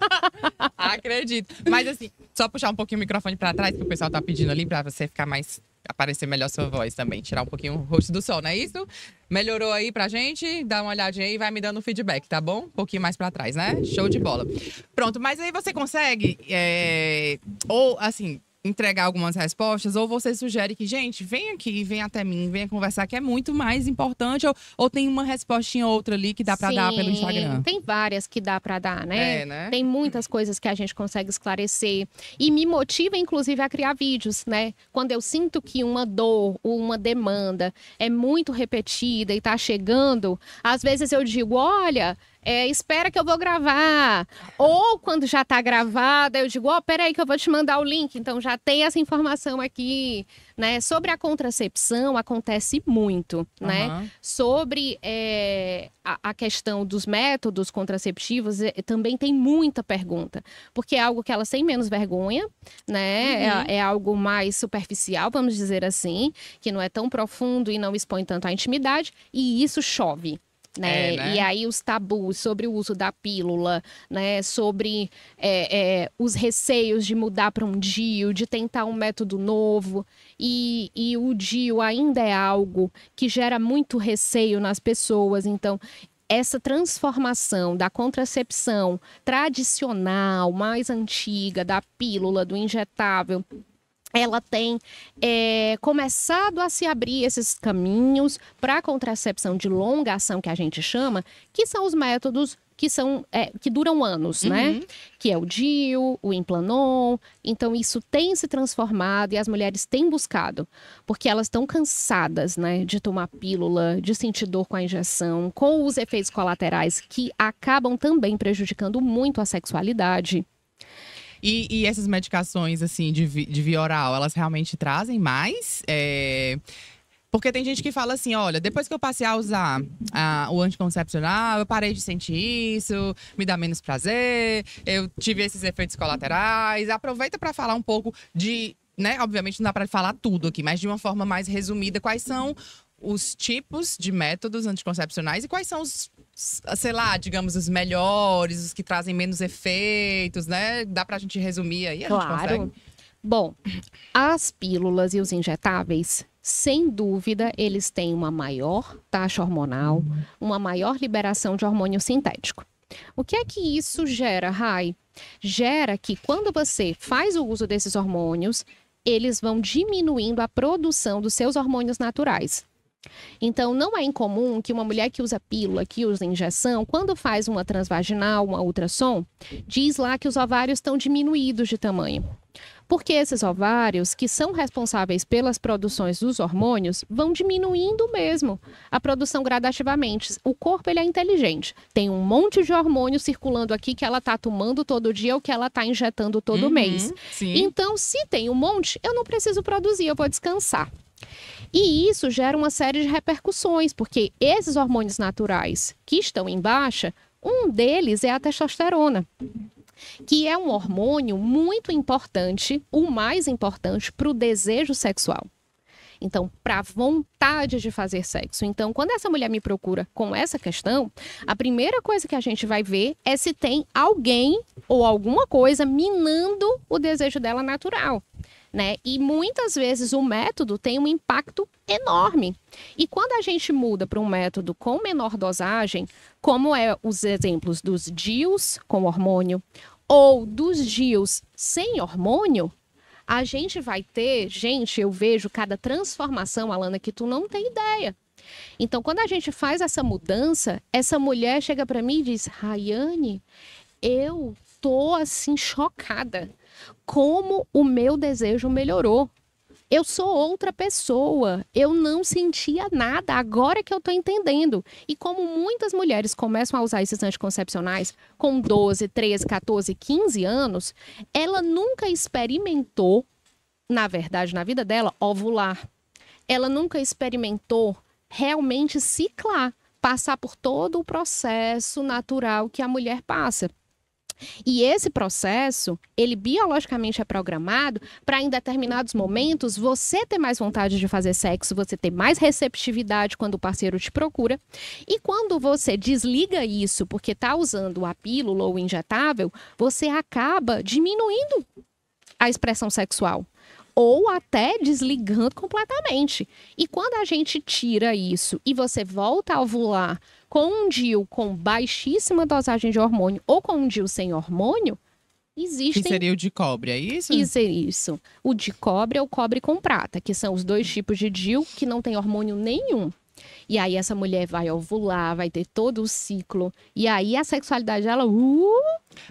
Acredito. Mas, assim, só puxar um pouquinho o microfone para trás, que o pessoal tá pedindo ali, para você ficar mais aparecer melhor sua voz também, tirar um pouquinho o rosto do sol, não é isso? Melhorou aí pra gente? Dá uma olhadinha aí e vai me dando feedback, tá bom? Um pouquinho mais pra trás, né? Show de bola. Pronto, mas aí você consegue, é... ou assim, entregar algumas respostas, ou você sugere que, gente, vem aqui, vem até mim, venha conversar, que é muito mais importante, ou, ou tem uma respostinha outra ali que dá para dar pelo Instagram? Tem várias que dá para dar, né? É, né? Tem muitas coisas que a gente consegue esclarecer. E me motiva, inclusive, a criar vídeos, né? Quando eu sinto que uma dor ou uma demanda é muito repetida e tá chegando, às vezes eu digo, olha, é, espera que eu vou gravar. Ou quando já está gravada, eu digo, ó, oh, peraí que eu vou te mandar o link. Então já tem essa informação aqui, né? Sobre a contracepção acontece muito, uhum. né? Sobre é, a, a, questão dos métodos contraceptivos é, também tem muita pergunta. Porque é algo que elas têm menos vergonha, né? É, uhum. É, é algo mais superficial, vamos dizer assim, que não é tão profundo e não expõe tanto à intimidade. E isso chove é, né? É, né? E aí os tabus sobre o uso da pílula, né? Sobre é, é, os receios de mudar para um DIU, de tentar um método novo. E, e o DIU ainda é algo que gera muito receio nas pessoas. Então, essa transformação da contracepção tradicional, mais antiga, da pílula, do injetável ela tem é, começado a se abrir esses caminhos para a contracepção de longa ação que a gente chama, que são os métodos que são é, que duram anos, né? uhum. né? Que é o DIU, o Implanon. Então isso tem se transformado e as mulheres têm buscado, porque elas estão cansadas, né, de tomar pílula, de sentir dor com a injeção, com os efeitos colaterais que acabam também prejudicando muito a sexualidade. E, e essas medicações, assim, de, de via oral, elas realmente trazem mais? É... Porque tem gente que fala assim, olha, depois que eu passei a usar a, o anticoncepcional, eu parei de sentir isso, me dá menos prazer, eu tive esses efeitos colaterais. Aproveita para falar um pouco de, né? Obviamente não dá para falar tudo aqui, mas de uma forma mais resumida, quais são os tipos de métodos anticoncepcionais e quais são os, sei lá, digamos, os melhores, os que trazem menos efeitos, né? Dá pra gente resumir aí? A claro. Gente consegue. Bom, as pílulas e os injetáveis, sem dúvida, eles têm uma maior taxa hormonal, uma maior liberação de hormônio sintético. O que é que isso gera, Rai? Gera que quando você faz o uso desses hormônios, eles vão diminuindo a produção dos seus hormônios naturais. Então, não é incomum que uma mulher que usa pílula, que usa injeção, quando faz uma transvaginal, uma ultrassom, diz lá que os ovários estão diminuídos de tamanho. Porque esses ovários, que são responsáveis pelas produções dos hormônios, vão diminuindo mesmo a produção gradativamente. O corpo ele é inteligente. Tem um monte de hormônio circulando aqui que ela está tomando todo dia ou que ela está injetando todo uhum, mês. Sim. Então, se tem um monte, eu não preciso produzir, eu vou descansar. E isso gera uma série de repercussões, porque esses hormônios naturais que estão em baixa, um deles é a testosterona que é um hormônio muito importante, o mais importante para o desejo sexual. Então, para a vontade de fazer sexo. Então, quando essa mulher me procura com essa questão, a primeira coisa que a gente vai ver é se tem alguém ou alguma coisa minando o desejo dela natural né? E muitas vezes o método tem um impacto enorme. E quando a gente muda para um método com menor dosagem, como é os exemplos dos DIUs com hormônio ou dos DIUs sem hormônio, a gente vai ter, gente, eu vejo cada transformação, Alana, que tu não tem ideia. Então, quando a gente faz essa mudança, essa mulher chega para mim e diz: "Rayane, eu tô assim chocada como o meu desejo melhorou. Eu sou outra pessoa, eu não sentia nada, agora é que eu tô entendendo. E como muitas mulheres começam a usar esses anticoncepcionais com 12, 13, 14, 15 anos, ela nunca experimentou, na verdade, na vida dela, ovular. Ela nunca experimentou realmente ciclar, passar por todo o processo natural que a mulher passa. E esse processo, ele biologicamente é programado para em determinados momentos você ter mais vontade de fazer sexo, você ter mais receptividade quando o parceiro te procura. E quando você desliga isso porque está usando a pílula ou o injetável, você acaba diminuindo a expressão sexual ou até desligando completamente. E quando a gente tira isso e você volta a ovular com um DIU com baixíssima dosagem de hormônio ou com um DIU sem hormônio, existem... Que seria o de cobre, é isso? Isso, é isso. O de cobre é o cobre com prata, que são os dois tipos de DIU que não tem hormônio nenhum. E aí essa mulher vai ovular, vai ter todo o ciclo. E aí a sexualidade dela. Uh...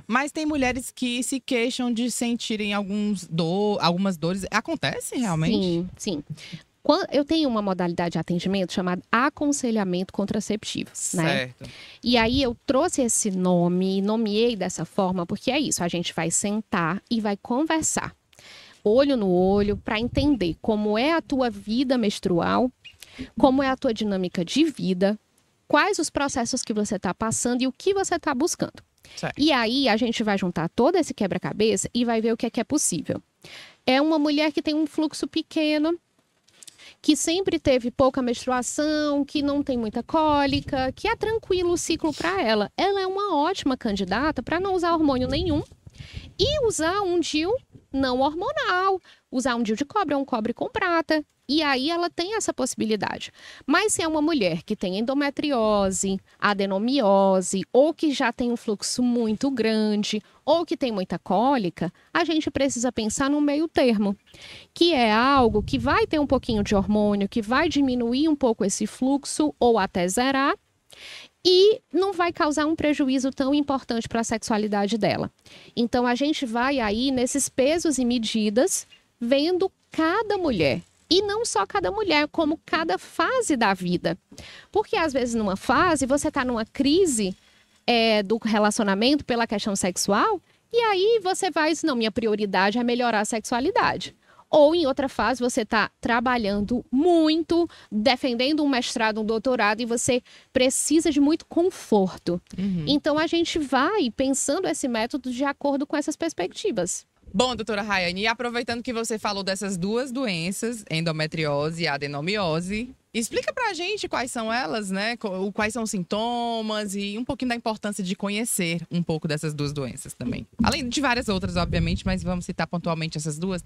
Mas tem mulheres que se queixam de sentirem alguns do, algumas dores. Acontece realmente? Sim, sim. Eu tenho uma modalidade de atendimento chamada aconselhamento contraceptivo, né? certo. né? E aí eu trouxe esse nome, nomeei dessa forma, porque é isso, a gente vai sentar e vai conversar. Olho no olho para entender como é a tua vida menstrual, como é a tua dinâmica de vida, quais os processos que você está passando e o que você está buscando. Certo. E aí a gente vai juntar todo esse quebra-cabeça e vai ver o que é que é possível. É uma mulher que tem um fluxo pequeno, que sempre teve pouca menstruação, que não tem muita cólica, que é tranquilo o ciclo para ela. Ela é uma ótima candidata para não usar hormônio nenhum e usar um DIU não hormonal, usar um DIU de cobre ou é um cobre com prata, e aí ela tem essa possibilidade. Mas se é uma mulher que tem endometriose, adenomiose, ou que já tem um fluxo muito grande, ou que tem muita cólica, a gente precisa pensar no meio termo, que é algo que vai ter um pouquinho de hormônio, que vai diminuir um pouco esse fluxo ou até zerar, e não vai causar um prejuízo tão importante para a sexualidade dela. Então a gente vai aí nesses pesos e medidas, vendo cada mulher e não só cada mulher, como cada fase da vida. Porque às vezes, numa fase, você está numa crise é, do relacionamento pela questão sexual, e aí você vai, não, minha prioridade é melhorar a sexualidade ou em outra fase você está trabalhando muito, defendendo um mestrado, um doutorado e você precisa de muito conforto. Uhum. Então a gente vai pensando esse método de acordo com essas perspectivas. Bom, doutora Rayane, aproveitando que você falou dessas duas doenças, endometriose e adenomiose, explica pra gente quais são elas, né? Quais são os sintomas e um pouquinho da importância de conhecer um pouco dessas duas doenças também. Além de várias outras, obviamente, mas vamos citar pontualmente essas duas.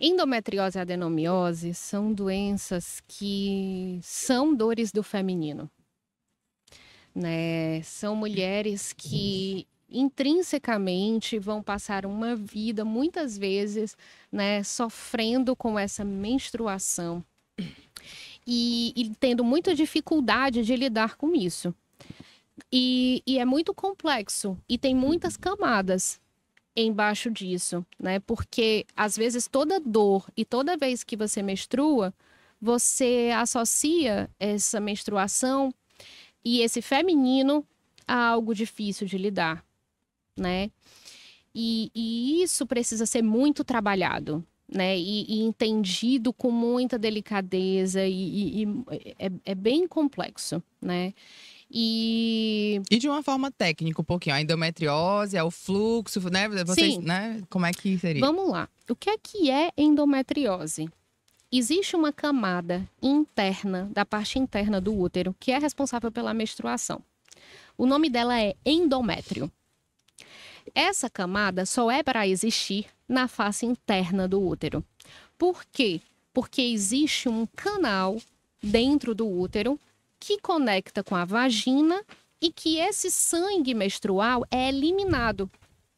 Endometriose e adenomiose são doenças que são dores do feminino. Né? São mulheres que intrinsecamente vão passar uma vida, muitas vezes, né, sofrendo com essa menstruação e, e tendo muita dificuldade de lidar com isso. E, e é muito complexo e tem muitas camadas embaixo disso, né? Porque às vezes toda dor e toda vez que você menstrua, você associa essa menstruação e esse feminino a algo difícil de lidar né? E, e isso precisa ser muito trabalhado, né? E, e entendido com muita delicadeza e, e é, é bem complexo, né? E... e de uma forma técnica um pouquinho, a endometriose, é o fluxo, né? Vocês, Sim. né? Como é que seria? Vamos lá. O que é que é endometriose? Existe uma camada interna da parte interna do útero que é responsável pela menstruação. O nome dela é endométrio. Essa camada só é para existir na face interna do útero. Por quê? Porque existe um canal dentro do útero que conecta com a vagina e que esse sangue menstrual é eliminado.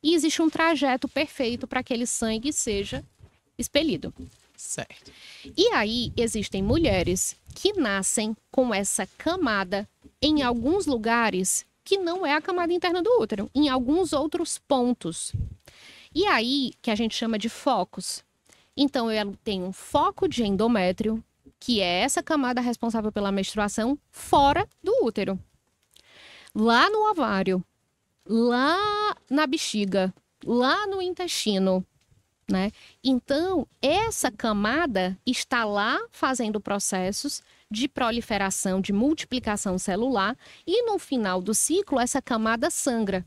E existe um trajeto perfeito para que aquele sangue seja expelido. Certo. E aí existem mulheres que nascem com essa camada em alguns lugares que não é a camada interna do útero, em alguns outros pontos. E aí que a gente chama de focos. Então eu tenho um foco de endométrio, que é essa camada responsável pela menstruação fora do útero. Lá no ovário, lá na bexiga, lá no intestino, né? Então, essa camada está lá fazendo processos de proliferação, de multiplicação celular, e no final do ciclo essa camada sangra.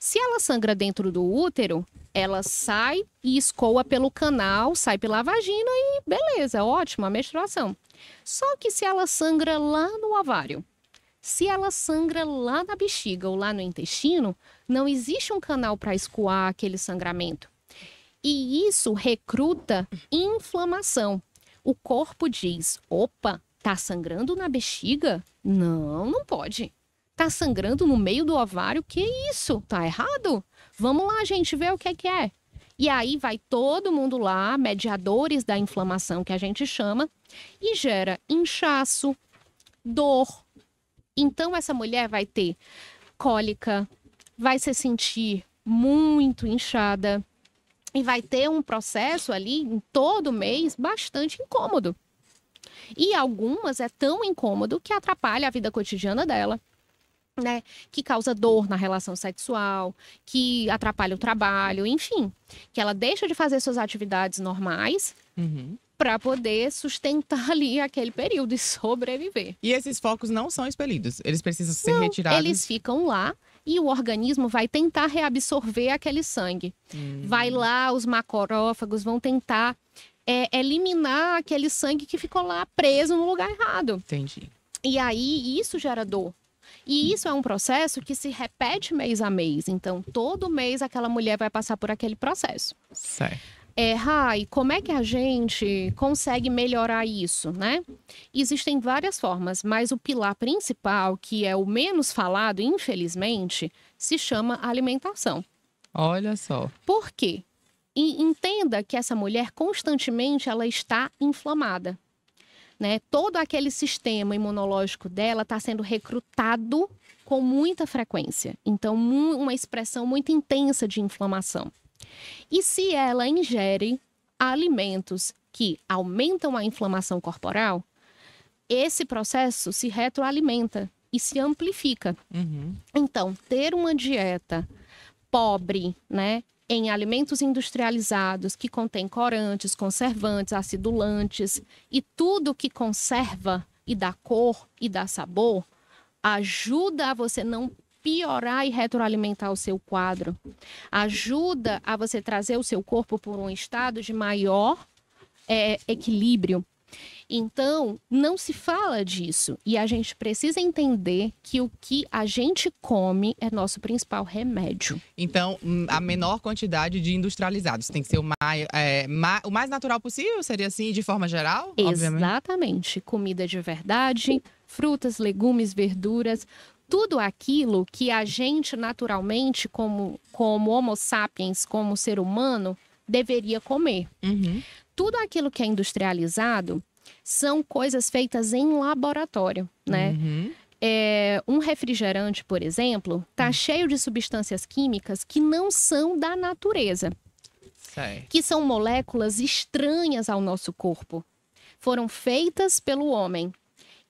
Se ela sangra dentro do útero, ela sai e escoa pelo canal, sai pela vagina e beleza, ótima menstruação. Só que se ela sangra lá no ovário, se ela sangra lá na bexiga ou lá no intestino, não existe um canal para escoar aquele sangramento. E isso recruta inflamação. O corpo diz: opa, Tá sangrando na bexiga? Não, não pode. Tá sangrando no meio do ovário? Que isso? Tá errado? Vamos lá, gente, ver o que é que é. E aí vai todo mundo lá, mediadores da inflamação que a gente chama, e gera inchaço, dor. Então essa mulher vai ter cólica, vai se sentir muito inchada e vai ter um processo ali em todo mês bastante incômodo. E algumas é tão incômodo que atrapalha a vida cotidiana dela. Né, que causa dor na relação sexual, que atrapalha o trabalho, enfim, que ela deixa de fazer suas atividades normais uhum. para poder sustentar ali aquele período e sobreviver. E esses focos não são expelidos, eles precisam ser não, retirados. Eles ficam lá e o organismo vai tentar reabsorver aquele sangue. Uhum. Vai lá, os macrófagos vão tentar é, é eliminar aquele sangue que ficou lá preso no lugar errado. Entendi. E aí isso gera dor. E isso é um processo que se repete mês a mês. Então, todo mês aquela mulher vai passar por aquele processo. Certo. É, Rai, como é que a gente consegue melhorar isso, né? Existem várias formas, mas o pilar principal, que é o menos falado, infelizmente, se chama alimentação. Olha só. Por quê? E entenda que essa mulher constantemente ela está inflamada. Né? Todo aquele sistema imunológico dela está sendo recrutado com muita frequência. Então, uma expressão muito intensa de inflamação. E se ela ingere alimentos que aumentam a inflamação corporal, esse processo se retroalimenta e se amplifica. Uhum. Então, ter uma dieta pobre, né, em alimentos industrializados que contêm corantes, conservantes, acidulantes e tudo que conserva e dá cor e dá sabor, ajuda a você não piorar e retroalimentar o seu quadro. Ajuda a você trazer o seu corpo por um estado de maior é, equilíbrio. Então, não se fala disso. E a gente precisa entender que o que a gente come é nosso principal remédio. Então, hum, a menor quantidade de industrializados tem que ser o mais, é, o mais natural possível, seria assim, de forma geral? Exatamente. Obviamente. Comida de verdade, frutas, legumes, verduras, tudo aquilo que a gente naturalmente, como, como Homo sapiens, como ser humano, deveria comer. Uhum tudo aquilo que é industrializado são coisas feitas em laboratório, né? Uhum. É, um refrigerante, por exemplo, tá uhum. cheio de substâncias químicas que não são da natureza, Sei. que são moléculas estranhas ao nosso corpo, foram feitas pelo homem.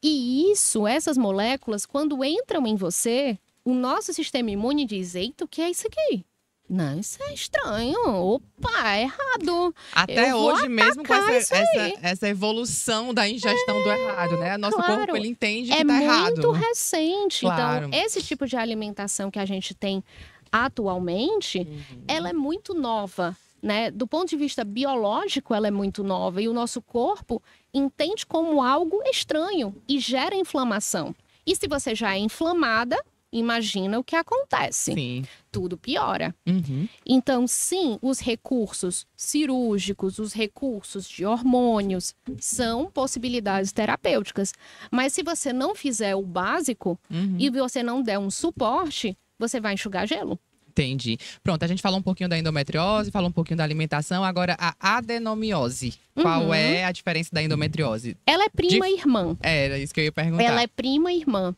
E isso, essas moléculas, quando entram em você, o nosso sistema imune diz: Eita, o que é isso aqui? Não, isso é estranho. Opa, é errado. Até Eu hoje mesmo com essa, essa, essa, evolução da ingestão é, do errado, né? Nosso claro, corpo ele entende que é tá errado. É muito recente. Então, claro. Então, esse tipo de alimentação que a gente tem atualmente, uhum. ela é muito nova. Né? Do ponto de vista biológico, ela é muito nova e o nosso corpo entende como algo estranho e gera inflamação. E se você já é inflamada, imagina o que acontece. Sim. Tudo piora. Uhum. Então, sim, os recursos cirúrgicos, os recursos de hormônios são possibilidades terapêuticas. Mas se você não fizer o básico uhum. e você não der um suporte, você vai enxugar gelo. Entendi. Pronto, a gente falou um pouquinho da endometriose, falou um pouquinho da alimentação, agora a adenomiose. Uhum. Qual é a diferença da endometriose? Ela é prima irmã. É, era isso que eu ia perguntar. Ela é prima irmã.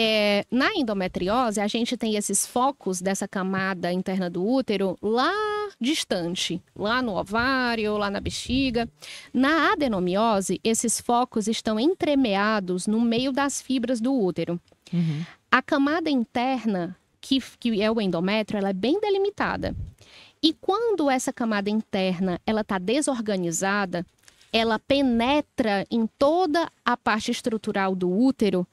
É, na endometriose, a gente tem esses focos dessa camada interna do útero lá distante, lá no ovário, lá na bexiga. Na adenomiose, esses focos estão entremeados no meio das fibras do útero. Uhum. A camada interna, que, que é o endométrio, ela é bem delimitada. E quando essa camada interna ela está desorganizada, ela penetra em toda a parte estrutural do útero,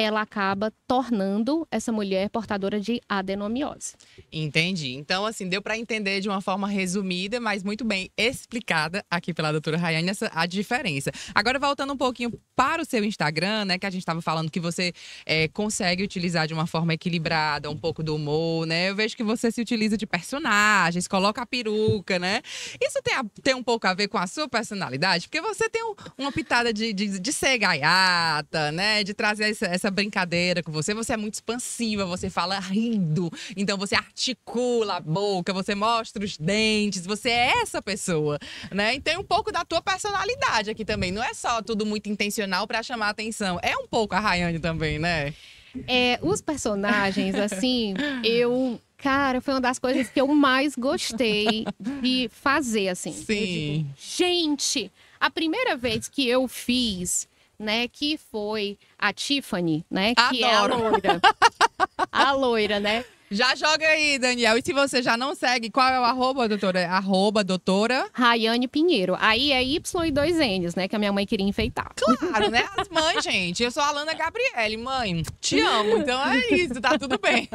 ela acaba tornando essa mulher portadora de adenomiose. Entendi. Então, assim, deu para entender de uma forma resumida, mas muito bem explicada aqui pela doutora Rayane essa, a diferença. Agora, voltando um pouquinho para o seu Instagram, né, que a gente estava falando que você é, consegue utilizar de uma forma equilibrada um pouco do humor, né? Eu vejo que você se utiliza de personagens, coloca a peruca, né? Isso tem, a, tem um pouco a ver com a sua personalidade? Porque você tem um, uma pitada de, de, de ser gaiata, né? De trazer essa, essa essa brincadeira com você. Você é muito expansiva, você fala rindo, então você articula a boca, você mostra os dentes, você é essa pessoa, né? E tem um pouco da tua personalidade aqui também. Não é só tudo muito intencional para chamar atenção. É um pouco a Rayane também, né? É, os personagens, assim, eu Cara, foi uma das coisas que eu mais gostei de fazer, assim. Tipo, Sim. Digo, gente, a primeira vez que eu fiz né, que foi a Tiffany, né, Adoro. que é a loira. a loira, né? Já joga aí, Daniel. E se você já não segue, qual é o arroba, doutora? Arroba, doutora? Raiane Pinheiro. Aí é Y e dois N's, né? Que a minha mãe queria enfeitar. Claro, né? As mães, gente. Eu sou a Alana Gabriele. Mãe, te amo. Então é isso, tá tudo bem.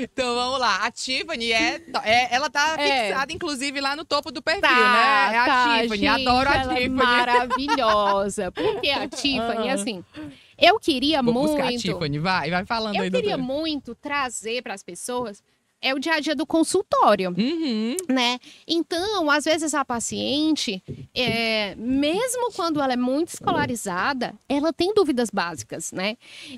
Então vamos lá. A Tiffany, é, é ela tá é. fixada, inclusive, lá no topo do perfil, tá, né? É a tá, Tiffany. Gente, Adoro a é Tiffany. É maravilhosa. Porque a Tiffany, assim… Eu queria Vou muito. Buscar a Tiffany, vai, vai falando eu aí. queria doutora. muito trazer para as pessoas é o dia a dia do consultório, uhum. né? Então, às vezes a paciente, é, mesmo quando ela é muito escolarizada, ela tem dúvidas básicas, né?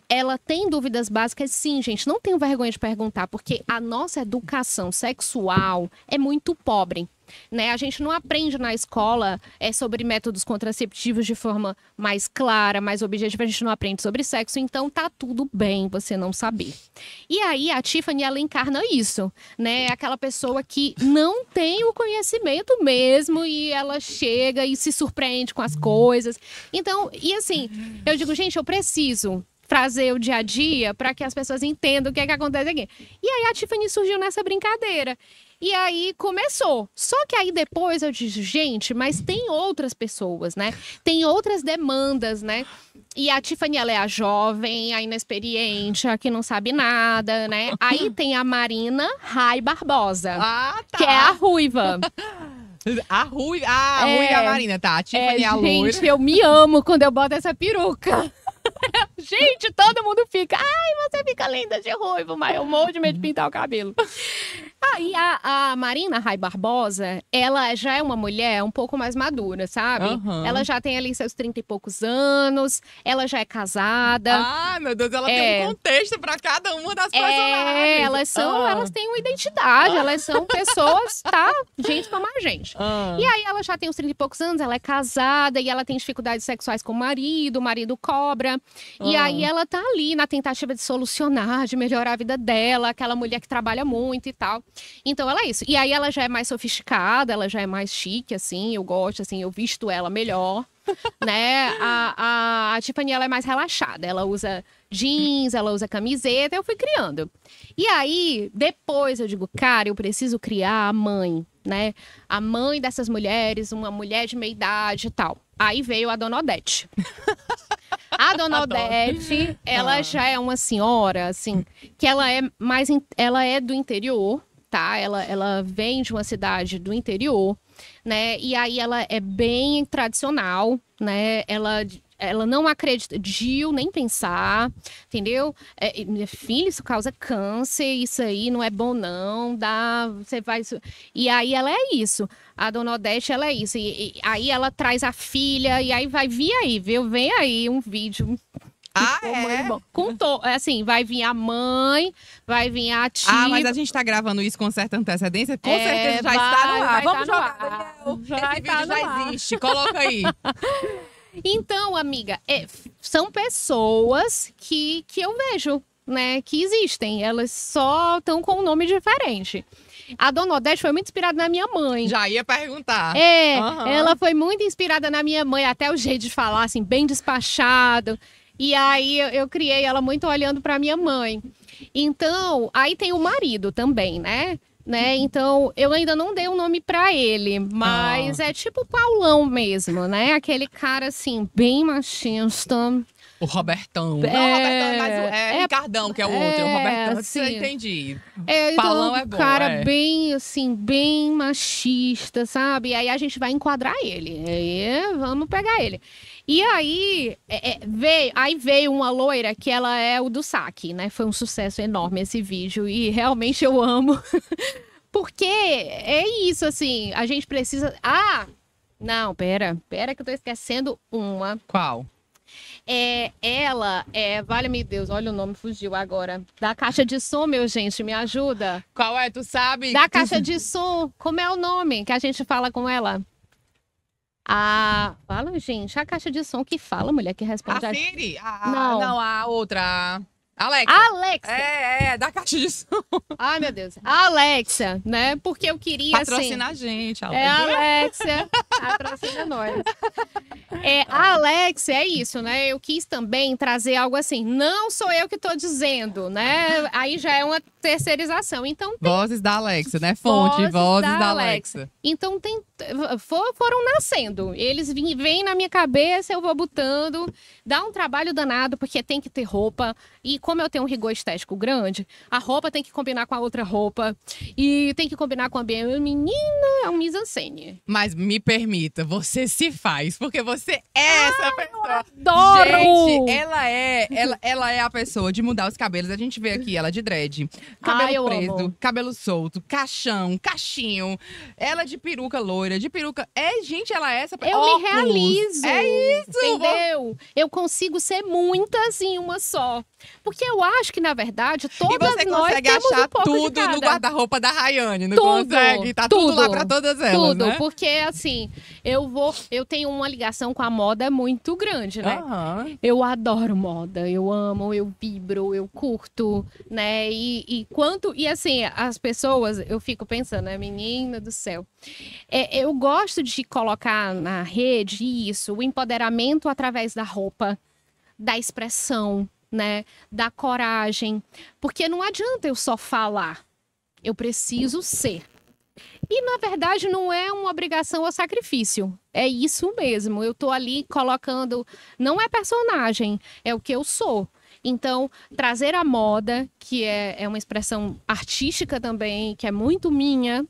Ela tem dúvidas básicas, sim, gente. Não tenho vergonha de perguntar, porque a nossa educação sexual é muito pobre. Né? A gente não aprende na escola é, sobre métodos contraceptivos de forma mais clara, mais objetiva. A gente não aprende sobre sexo, então tá tudo bem você não saber. E aí a Tiffany ela encarna isso, né? É aquela pessoa que não tem o conhecimento mesmo e ela chega e se surpreende com as coisas. Então, e assim, eu digo, gente, eu preciso trazer o dia a dia para que as pessoas entendam o que é que acontece aqui. E aí a Tiffany surgiu nessa brincadeira. E aí começou. Só que aí depois eu disse, gente, mas tem outras pessoas, né? Tem outras demandas, né? E a Tiffany, ela é a jovem, a inexperiente, a que não sabe nada, né? Aí tem a Marina Rai Barbosa, ah, tá. que é a ruiva. A é. ruiva, ah, a é, a Marina, tá. A Tiffany é, a é, loira. Gente, eu me amo quando eu boto essa peruca. gente, todo mundo fica. Ai, você fica linda de ruivo, mas eu morro de medo de pintar o cabelo. Aí ah, a, a, Marina Rai Barbosa, ela já é uma mulher um pouco mais madura, sabe? Uhum. Ela já tem ali seus 30 e poucos anos, ela já é casada. Ah, meu Deus, ela é... tem um é. contexto para cada uma das é, personagens. Elas são, ah. elas têm uma identidade, ah. elas são pessoas, tá? Gente como a gente. E aí ela já tem os 30 e poucos anos, ela é casada e ela tem dificuldades sexuais com o marido, o marido cobra. E aí ela tá ali na tentativa de solucionar, de melhorar a vida dela, aquela mulher que trabalha muito e tal. Então ela é isso. E aí ela já é mais sofisticada, ela já é mais chique, assim, eu gosto, assim, eu visto ela melhor. né? A, a, a Tiffany ela é mais relaxada, ela usa jeans, ela usa camiseta, eu fui criando. E aí, depois eu digo, cara, eu preciso criar a mãe, né? A mãe dessas mulheres, uma mulher de meia idade e tal. Aí veio a Dona Odete. A Dona Adoro. Odete, ela ah. já é uma senhora, assim, que ela é mais. Ela é do interior, tá? Ela, ela vem de uma cidade do interior, né? E aí ela é bem tradicional, né? Ela ela não acredita, Gil, nem pensar, entendeu? É, minha filha, isso causa câncer, isso aí não é bom não, dá, você vai... E aí ela é isso, a Dona Odete, ela é isso, e, e aí ela traz a filha, e aí vai, vir aí, viu? Vem aí um vídeo ah, é? Bom. Com to... É assim, vai vir a mãe, vai vir a tia. Ah, mas a gente tá gravando isso com certa antecedência. Com é, certeza já vai, está no ar. Tá Vamos tá jogar, ar. Daniel. Já Esse tá vídeo já ar. existe. Coloca aí. Então, amiga, é, são pessoas que, que eu vejo, né? Que existem. Elas só estão com um nome diferente. A Dona Odete foi muito inspirada na minha mãe. Já ia perguntar. É, uhum. ela foi muito inspirada na minha mãe, até o jeito de falar, assim, bem despachado. E aí eu, criei ela muito olhando para minha mãe. Então, aí tem o marido também, né? Né? Então, eu ainda não dei um nome para ele, mas ah. é tipo Paulão mesmo, né? Aquele cara assim, bem machista, o Robertão. É, não, o Robertão é mas o, é, é Ricardão, que é o outro. É, o Robertão, você eu entendi. É, então, é bom. Um cara é. bem, assim, bem machista, sabe? E aí a gente vai enquadrar ele. aí vamos pegar ele. E aí, é, é, veio, aí veio uma loira que ela é o do saque, né? Foi um sucesso enorme esse vídeo e realmente eu amo. Porque é isso, assim, a gente precisa. Ah! Não, pera, pera que eu tô esquecendo uma. Qual? É, ela é, vale-me Deus, olha o nome, fugiu agora. Da caixa de som, meu gente, me ajuda. Qual é? Tu sabe? Da caixa de som, como é o nome que a gente fala com ela? A. Fala, gente, a caixa de som que fala, mulher que responde. A, Siri? A... Não. não, a outra. Alexa. Alexa. É, é, da caixa de som. Ai, meu Deus. Alexa, né? Porque eu queria. Assim, patrocina assim, a gente, Alexa. É, Alexa. patrocina nós. É, a Alexa, é isso, né? Eu quis também trazer algo assim. Não sou eu que estou dizendo, né? Aí já é uma terceirização. Então. Tem... Vozes da Alexa, né? Fonte, vozes, vozes da, da Alexa. Alexa. Então tem for, foram nascendo. Eles vêm na minha cabeça, eu vou botando. Dá um trabalho danado, porque tem que ter roupa. E como eu tenho um rigor estético grande, a roupa tem que combinar com a outra roupa. E tem que combinar com a minha menina, é um mise-en-scène. Mas me permita, você se faz, porque você é ah, essa pessoa. Eu adoro! Gente, ela é, ela, ela é a pessoa de mudar os cabelos. A gente vê aqui ela de dread. Cabelo ah, preso, amo. cabelo solto, caixão, caixinho. Ela de peruca loira loira, de peruca. É, gente, ela é essa. Eu óculos. me realizo. É isso. Entendeu? Eu consigo ser muitas em uma só. Porque eu acho que, na verdade, todas nós temos E você consegue achar um tudo no guarda-roupa da Rayane, não tudo, consegue? Tá tudo, tudo lá pra todas elas, Tudo, né? porque assim, eu vou... Eu tenho uma ligação com a moda muito grande, né? Uhum. Eu adoro moda, eu amo, eu vibro, eu curto, né? E, e quanto... E assim, as pessoas, eu fico pensando, né? Menina do céu. É, é eu gosto de colocar na rede isso, o empoderamento através da roupa, da expressão, né, da coragem, porque não adianta eu só falar, eu preciso ser. E na verdade não é uma obrigação ou sacrifício. É isso mesmo. Eu tô ali colocando, não é personagem, é o que eu sou. Então, trazer a moda, que é, é uma expressão artística também, que é muito minha,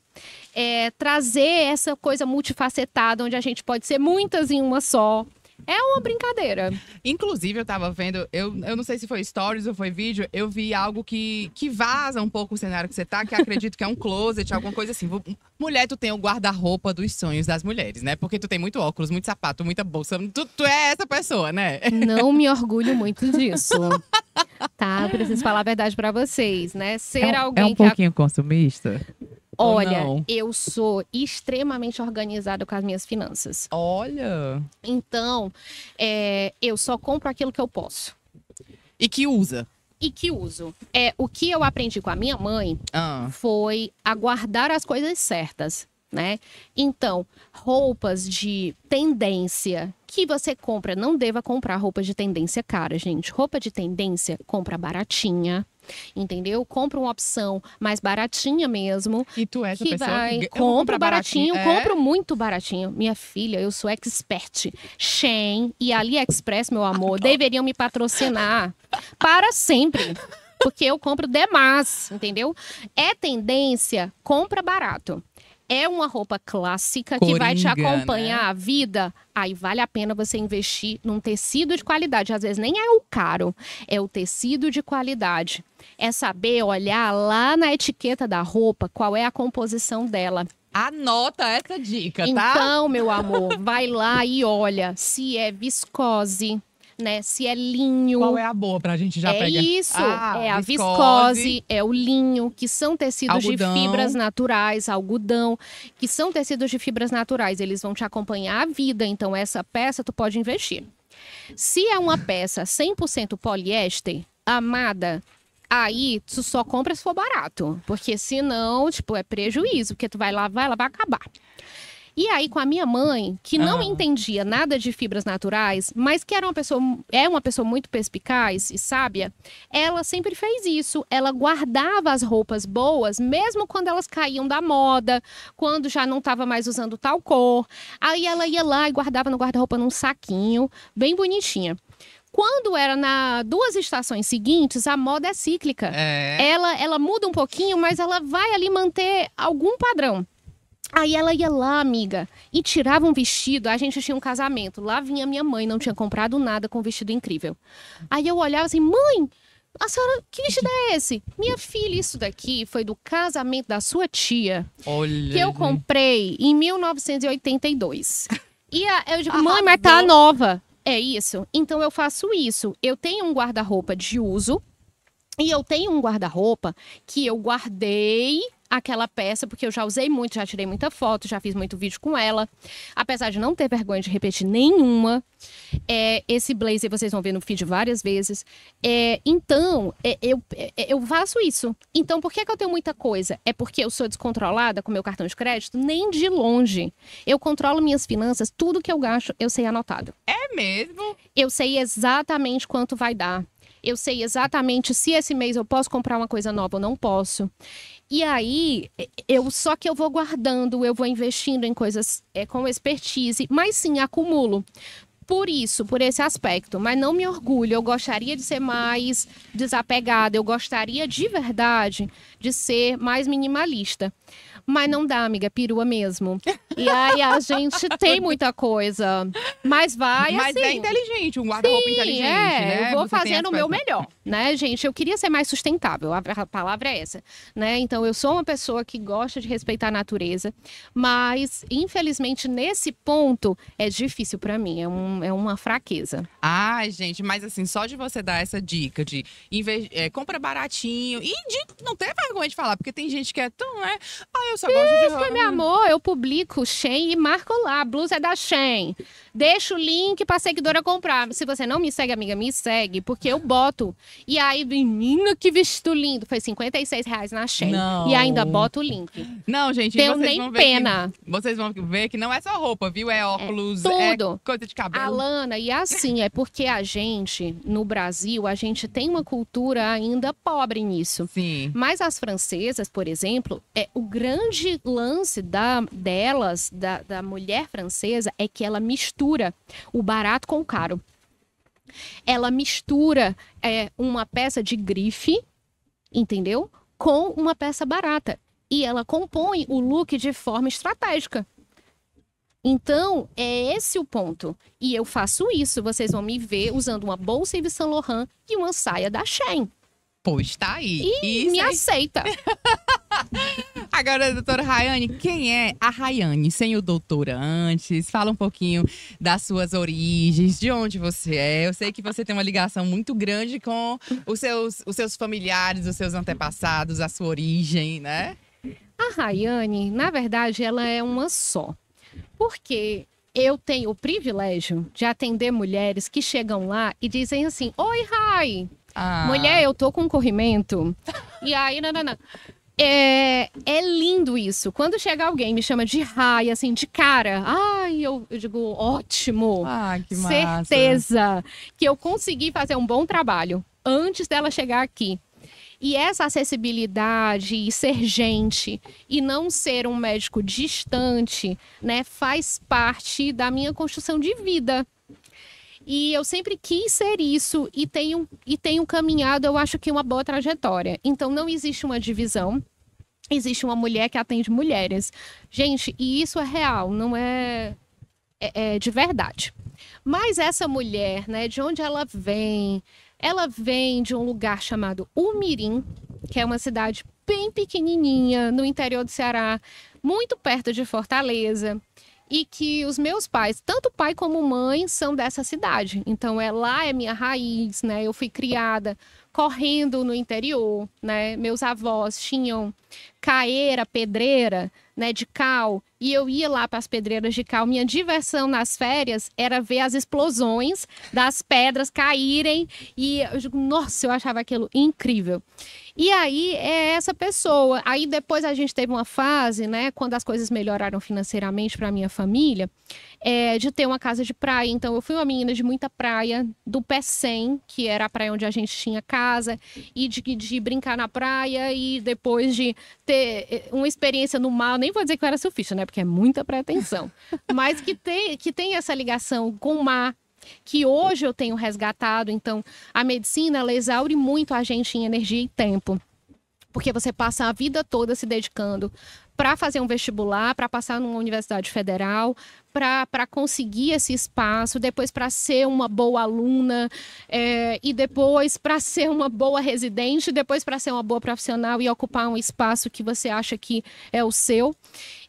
é trazer essa coisa multifacetada, onde a gente pode ser muitas em uma só, é uma brincadeira. Inclusive, eu tava vendo, eu, eu não sei se foi stories ou foi vídeo, eu vi algo que, que vaza um pouco o cenário que você tá, que acredito que é um closet, alguma coisa assim. Mulher, tu tem o guarda-roupa dos sonhos das mulheres, né? Porque tu tem muito óculos, muito sapato, muita bolsa. Tu, tu é essa pessoa, né? Não me orgulho muito disso. tá, preciso falar a verdade para vocês, né? Ser é um, é alguém. É um pouquinho consumista? Olha, eu sou extremamente organizada com as minhas finanças. Olha. Então, é, eu só compro aquilo que eu posso. E que usa? E que uso. É, o que eu aprendi com a minha mãe ah. foi aguardar as coisas certas. Né? Então, roupas de tendência que você compra, não deva comprar roupas de tendência cara, gente. Roupa de tendência, compra baratinha, entendeu? Compra uma opção mais baratinha mesmo. E tu é essa que pessoa vai, que compra baratinho, é? compro muito baratinho. Minha filha, eu sou expert. Shein e AliExpress, meu ah, amor, deveriam me patrocinar para sempre. Porque eu compro demais, entendeu? É tendência, compra barato é uma roupa clássica Coringa, que vai te né? acompanhar né? a vida, aí vale a pena você investir num tecido de qualidade. Às vezes nem é o caro, é o tecido de qualidade. É saber olhar lá na etiqueta da roupa qual é a composição dela. Anota essa dica, tá? Então, meu amor, vai lá e olha se é viscose, né? Se é linho. Qual é a boa pra gente já é pegar? isso, ah, é a viscose. viscose, é o linho, que são tecidos algodão. de fibras naturais, algodão, que são tecidos de fibras naturais. Eles vão te acompanhar a vida, então essa peça tu pode investir. Se é uma peça 100% poliéster, amada, aí tu só compra se for barato. Porque senão, tipo, é prejuízo, porque tu vai lavar, ela vai acabar. E aí, com a minha mãe, que não ah. entendia nada de fibras naturais, mas que era uma pessoa, é uma pessoa muito perspicaz e sábia, ela sempre fez isso. Ela guardava as roupas boas, mesmo quando elas caíam da moda, quando já não estava mais usando tal cor. Aí ela ia lá e guardava no guarda-roupa num saquinho, bem bonitinha. Quando era na duas estações seguintes, a moda é cíclica. É. Ela, ela muda um pouquinho, mas ela vai ali manter algum padrão. Aí ela ia lá, amiga, e tirava um vestido. A gente tinha um casamento. Lá vinha minha mãe, não tinha comprado nada com um vestido incrível. Aí eu olhava assim, mãe, a senhora, que vestido é esse? Minha filha, isso daqui foi do casamento da sua tia. Olha. Que eu comprei em 1982. E a, eu digo, mãe, mas tá nova. É isso. Então eu faço isso. Eu tenho um guarda-roupa de uso. E eu tenho um guarda-roupa que eu guardei aquela peça, porque eu já usei muito, já tirei muita foto, já fiz muito vídeo com ela. Apesar de não ter vergonha de repetir nenhuma, é, esse blazer vocês vão ver no feed várias vezes. É, então, é, eu, é, é, eu faço isso. Então, por que, que eu tenho muita coisa? É porque eu sou descontrolada com meu cartão de crédito? Nem de longe. Eu controlo minhas finanças, tudo que eu gasto eu sei anotado. É mesmo? Eu sei exatamente quanto vai dar eu sei exatamente se esse mês eu posso comprar uma coisa nova ou não posso. E aí, eu só que eu vou guardando, eu vou investindo em coisas é, com expertise, mas sim acumulo. Por isso, por esse aspecto, mas não me orgulho, eu gostaria de ser mais desapegada, eu gostaria de verdade de ser mais minimalista. Mas não dá, amiga, é perua mesmo. E aí a gente tem muita coisa. Mas vai Mas é assim. é inteligente, um guarda-roupa inteligente, é, né? Eu vou Você fazendo o meu melhor né, gente? Eu queria ser mais sustentável, a palavra é essa, né? Então, eu sou uma pessoa que gosta de respeitar a natureza, mas, infelizmente, nesse ponto, é difícil para mim, é, um, é uma fraqueza. Ai, gente, mas assim, só de você dar essa dica de É, compra baratinho e de não ter vergonha de falar, porque tem gente que é tão, né? Ah, eu só gosto Isso, de... Isso, meu amor, eu publico Shein e marco lá, blusa é da Shein. Deixa o link pra seguidora comprar. Se você não me segue, amiga, me segue, porque eu boto. E aí, menino, que vestido lindo. Foi 56 reais na Shein. Não. E ainda bota o link. Não, gente, Tenho vocês nem pena. Que, vocês vão ver que não é só roupa, viu? É, é óculos, é, tudo. É coisa de cabelo. Alana, e assim, é porque a gente, no Brasil, a gente tem uma cultura ainda pobre nisso. Sim. Mas as francesas, por exemplo, é o grande lance da, delas, da, da mulher francesa, é que ela mistura o barato com o caro. Ela mistura é, uma peça de grife, entendeu? Com uma peça barata. E ela compõe o look de forma estratégica. Então, é esse o ponto. E eu faço isso. Vocês vão me ver usando uma bolsa Yves Saint Laurent e uma saia da Shein pois está aí. e Isso me aí. aceita. Agora, doutora Rayane, quem é a Rayane sem o doutor antes? Fala um pouquinho das suas origens, de onde você é. Eu sei que você tem uma ligação muito grande com os seus, os seus familiares, os seus antepassados, a sua origem, né? A Rayane, na verdade, ela é uma só. Porque eu tenho o privilégio de atender mulheres que chegam lá e dizem assim: Oi, Rai, ah. Mulher, eu tô com um corrimento. e aí, não, É, é lindo isso. Quando chega alguém me chama de raia, assim, de cara. Ai, eu, eu digo, ótimo. Ai, ah, que massa. Certeza que eu consegui fazer um bom trabalho antes dela chegar aqui. E essa acessibilidade e ser gente e não ser um médico distante, né, faz parte da minha construção de vida. E eu sempre quis ser isso e tenho, e tenho caminhado, eu acho que uma boa trajetória. Então não existe uma divisão. Existe uma mulher que atende mulheres. Gente, e isso é real, não é, é, é de verdade. Mas essa mulher, né, de onde ela vem? Ela vem de um lugar chamado Umirim, que é uma cidade bem pequenininha no interior do Ceará, muito perto de Fortaleza e que os meus pais, tanto pai como mãe, são dessa cidade. Então, é, lá é minha raiz, né? Eu fui criada correndo no interior, né? Meus avós tinham caeira, pedreira, né, de cal, e eu ia lá para as pedreiras de cal. Minha diversão nas férias era ver as explosões das pedras caírem e eu digo, nossa, eu achava aquilo incrível. E aí é essa pessoa. Aí depois a gente teve uma fase, né, quando as coisas melhoraram financeiramente para minha família, é, de ter uma casa de praia. Então eu fui uma menina de muita praia, do pé 100, que era a praia onde a gente tinha casa, e de, de brincar na praia e depois de ter é, uma experiência no mar. nem vou dizer que eu era surfista, né, porque é muita pretensão, mas que tem, que tem essa ligação com o mar que hoje eu tenho resgatado. Então, a medicina ela exaure muito a gente em energia e tempo. Porque você passa a vida toda se dedicando para fazer um vestibular, para passar numa universidade federal, para conseguir esse espaço, depois para ser uma boa aluna, é, e depois para ser uma boa residente, depois para ser uma boa profissional e ocupar um espaço que você acha que é o seu.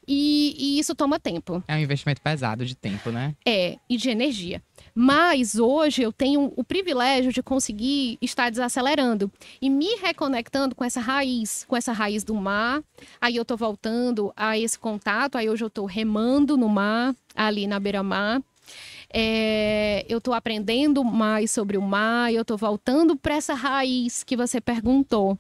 E, e, isso toma tempo. É um investimento pesado de tempo, né? É, e de energia. Mas hoje eu tenho o privilégio de conseguir estar desacelerando e me reconectando com essa raiz, com essa raiz do mar. Aí eu estou voltando a esse contato, aí hoje eu estou remando no mar, ali na beira-mar é, eu estou aprendendo mais sobre o mar, eu estou voltando para essa raiz que você perguntou.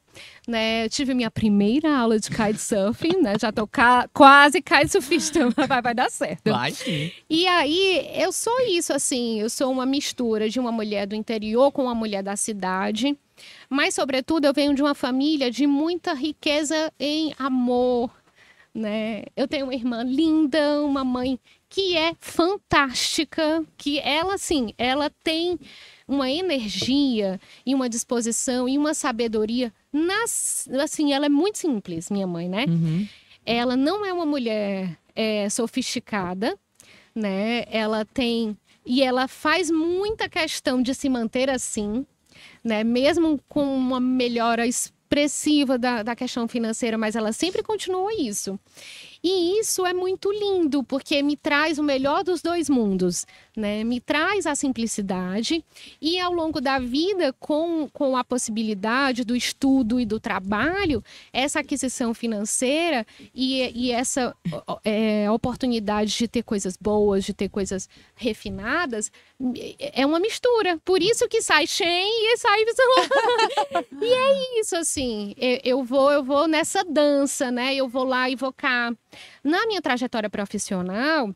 Né? Eu tive minha primeira aula de kitesurfing, né? já estou ca quase kitesurfista, mas vai, vai dar certo. Vai sim. E aí, eu sou isso, assim, eu sou uma mistura de uma mulher do interior com uma mulher da cidade. Mas, sobretudo, eu venho de uma família de muita riqueza em amor, né? Eu tenho uma irmã linda, uma mãe que é fantástica, que ela sim, ela tem uma energia e uma disposição e uma sabedoria nas, assim, ela é muito simples, minha mãe, né? Uhum. Ela não é uma mulher é, sofisticada, né? Ela tem e ela faz muita questão de se manter assim, né? Mesmo com uma melhora expressiva da, da questão financeira, mas ela sempre continua isso. E isso é muito lindo, porque me traz o melhor dos dois mundos né? Me traz a simplicidade e ao longo da vida, com, com a possibilidade do estudo e do trabalho, essa aquisição financeira e, e essa é, oportunidade de ter coisas boas, de ter coisas refinadas, é uma mistura. Por isso que sai Shen e sai E é isso, assim. Eu, eu vou, eu vou nessa dança, né? Eu vou lá e vou cá. Na minha trajetória profissional,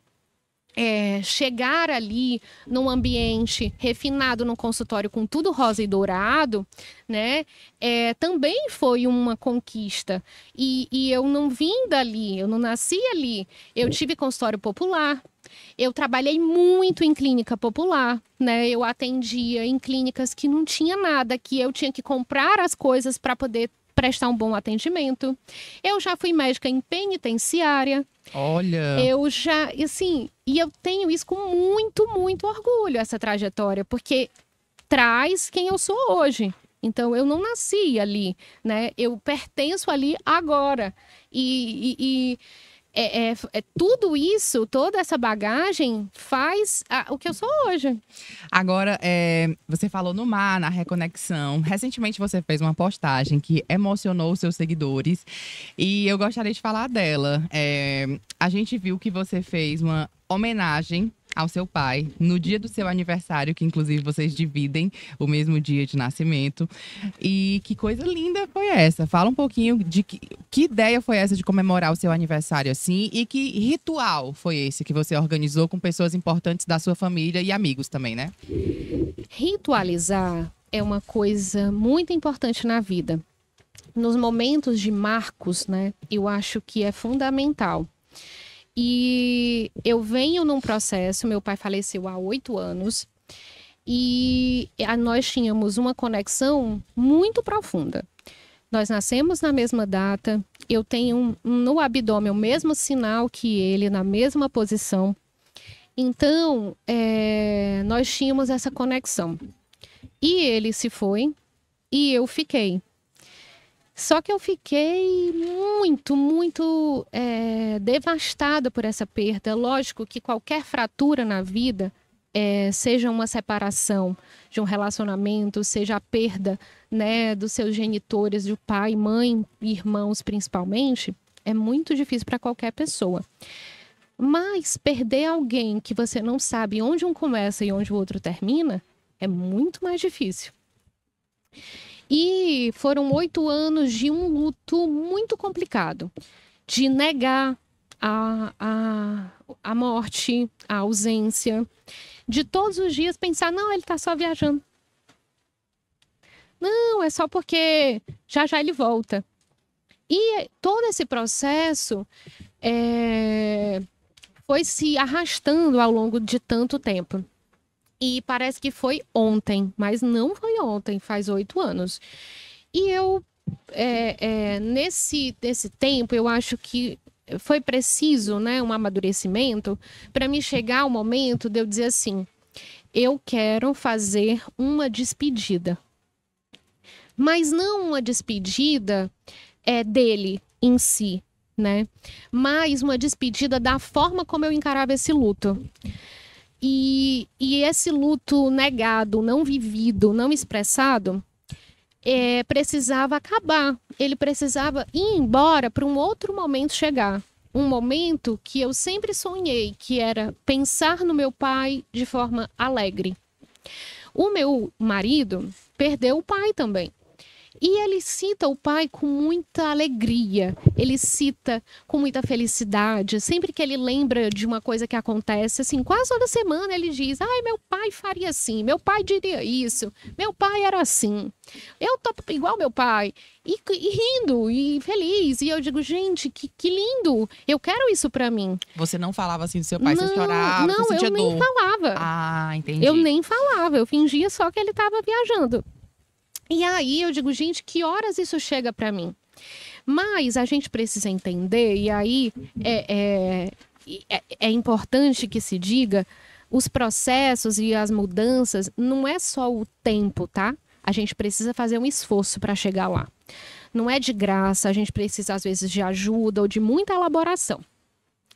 é, chegar ali num ambiente refinado, num consultório com tudo rosa e dourado, né? É, também foi uma conquista. E, e eu não vim dali, eu não nasci ali. Eu tive consultório popular, eu trabalhei muito em clínica popular, né? Eu atendia em clínicas que não tinha nada, que eu tinha que comprar as coisas para poder prestar um bom atendimento. Eu já fui médica em penitenciária, Olha. Eu já, assim, e eu tenho isso com muito, muito orgulho, essa trajetória, porque traz quem eu sou hoje. Então eu não nasci ali, né? Eu pertenço ali agora. e, e, e é, é, é tudo isso, toda essa bagagem faz a, o que eu sou hoje. Agora, é, você falou no mar, na reconexão. Recentemente você fez uma postagem que emocionou os seus seguidores e eu gostaria de falar dela. É, a gente viu que você fez uma homenagem ao seu pai, no dia do seu aniversário, que inclusive vocês dividem o mesmo dia de nascimento. E que coisa linda foi essa? Fala um pouquinho de que, que ideia foi essa de comemorar o seu aniversário assim e que ritual foi esse que você organizou com pessoas importantes da sua família e amigos também, né? Ritualizar é uma coisa muito importante na vida. Nos momentos de marcos, né, eu acho que é fundamental. E eu venho num processo, meu pai faleceu há oito anos, e nós tínhamos uma conexão muito profunda. Nós nascemos na mesma data, eu tenho um, no abdômen o mesmo sinal que ele, na mesma posição. Então, é, nós tínhamos essa conexão. E ele se foi e eu fiquei. Só que eu fiquei muito, muito é, devastada por essa perda. Lógico que qualquer fratura na vida, é, seja uma separação de um relacionamento, seja a perda né, dos seus genitores, de pai, mãe, irmãos principalmente, é muito difícil para qualquer pessoa. Mas perder alguém que você não sabe onde um começa e onde o outro termina é muito mais difícil. E foram oito anos de um luto muito complicado, de negar a, a, a morte, a ausência, de todos os dias pensar: não, ele está só viajando. Não, é só porque já já ele volta. E todo esse processo é, foi se arrastando ao longo de tanto tempo. E parece que foi ontem, mas não foi ontem, faz oito anos. E eu, é, é, nesse, nesse tempo, eu acho que foi preciso né, um amadurecimento para me chegar o momento de eu dizer assim: eu quero fazer uma despedida. Mas não uma despedida é, dele em si, né? Mas uma despedida da forma como eu encarava esse luto. E, e esse luto negado, não vivido, não expressado, é, precisava acabar. Ele precisava ir embora para um outro momento chegar. Um momento que eu sempre sonhei, que era pensar no meu pai de forma alegre. O meu marido perdeu o pai também. E ele cita o pai com muita alegria, ele cita com muita felicidade. Sempre que ele lembra de uma coisa que acontece, assim, quase toda semana ele diz: Ai, meu pai faria assim, meu pai diria isso, meu pai era assim, eu tô igual meu pai. E, e rindo, e feliz. E eu digo: Gente, que, que lindo, eu quero isso para mim. Você não falava assim do seu pai, não, você chorava, não, você sentia eu dor. nem falava. Ah, entendi. Eu nem falava, eu fingia só que ele tava viajando. E aí eu digo, gente, que horas isso chega para mim? Mas a gente precisa entender, e aí é, é, é, é importante que se diga, os processos e as mudanças não é só o tempo, tá? A gente precisa fazer um esforço para chegar lá. Não é de graça, a gente precisa às vezes de ajuda ou de muita elaboração.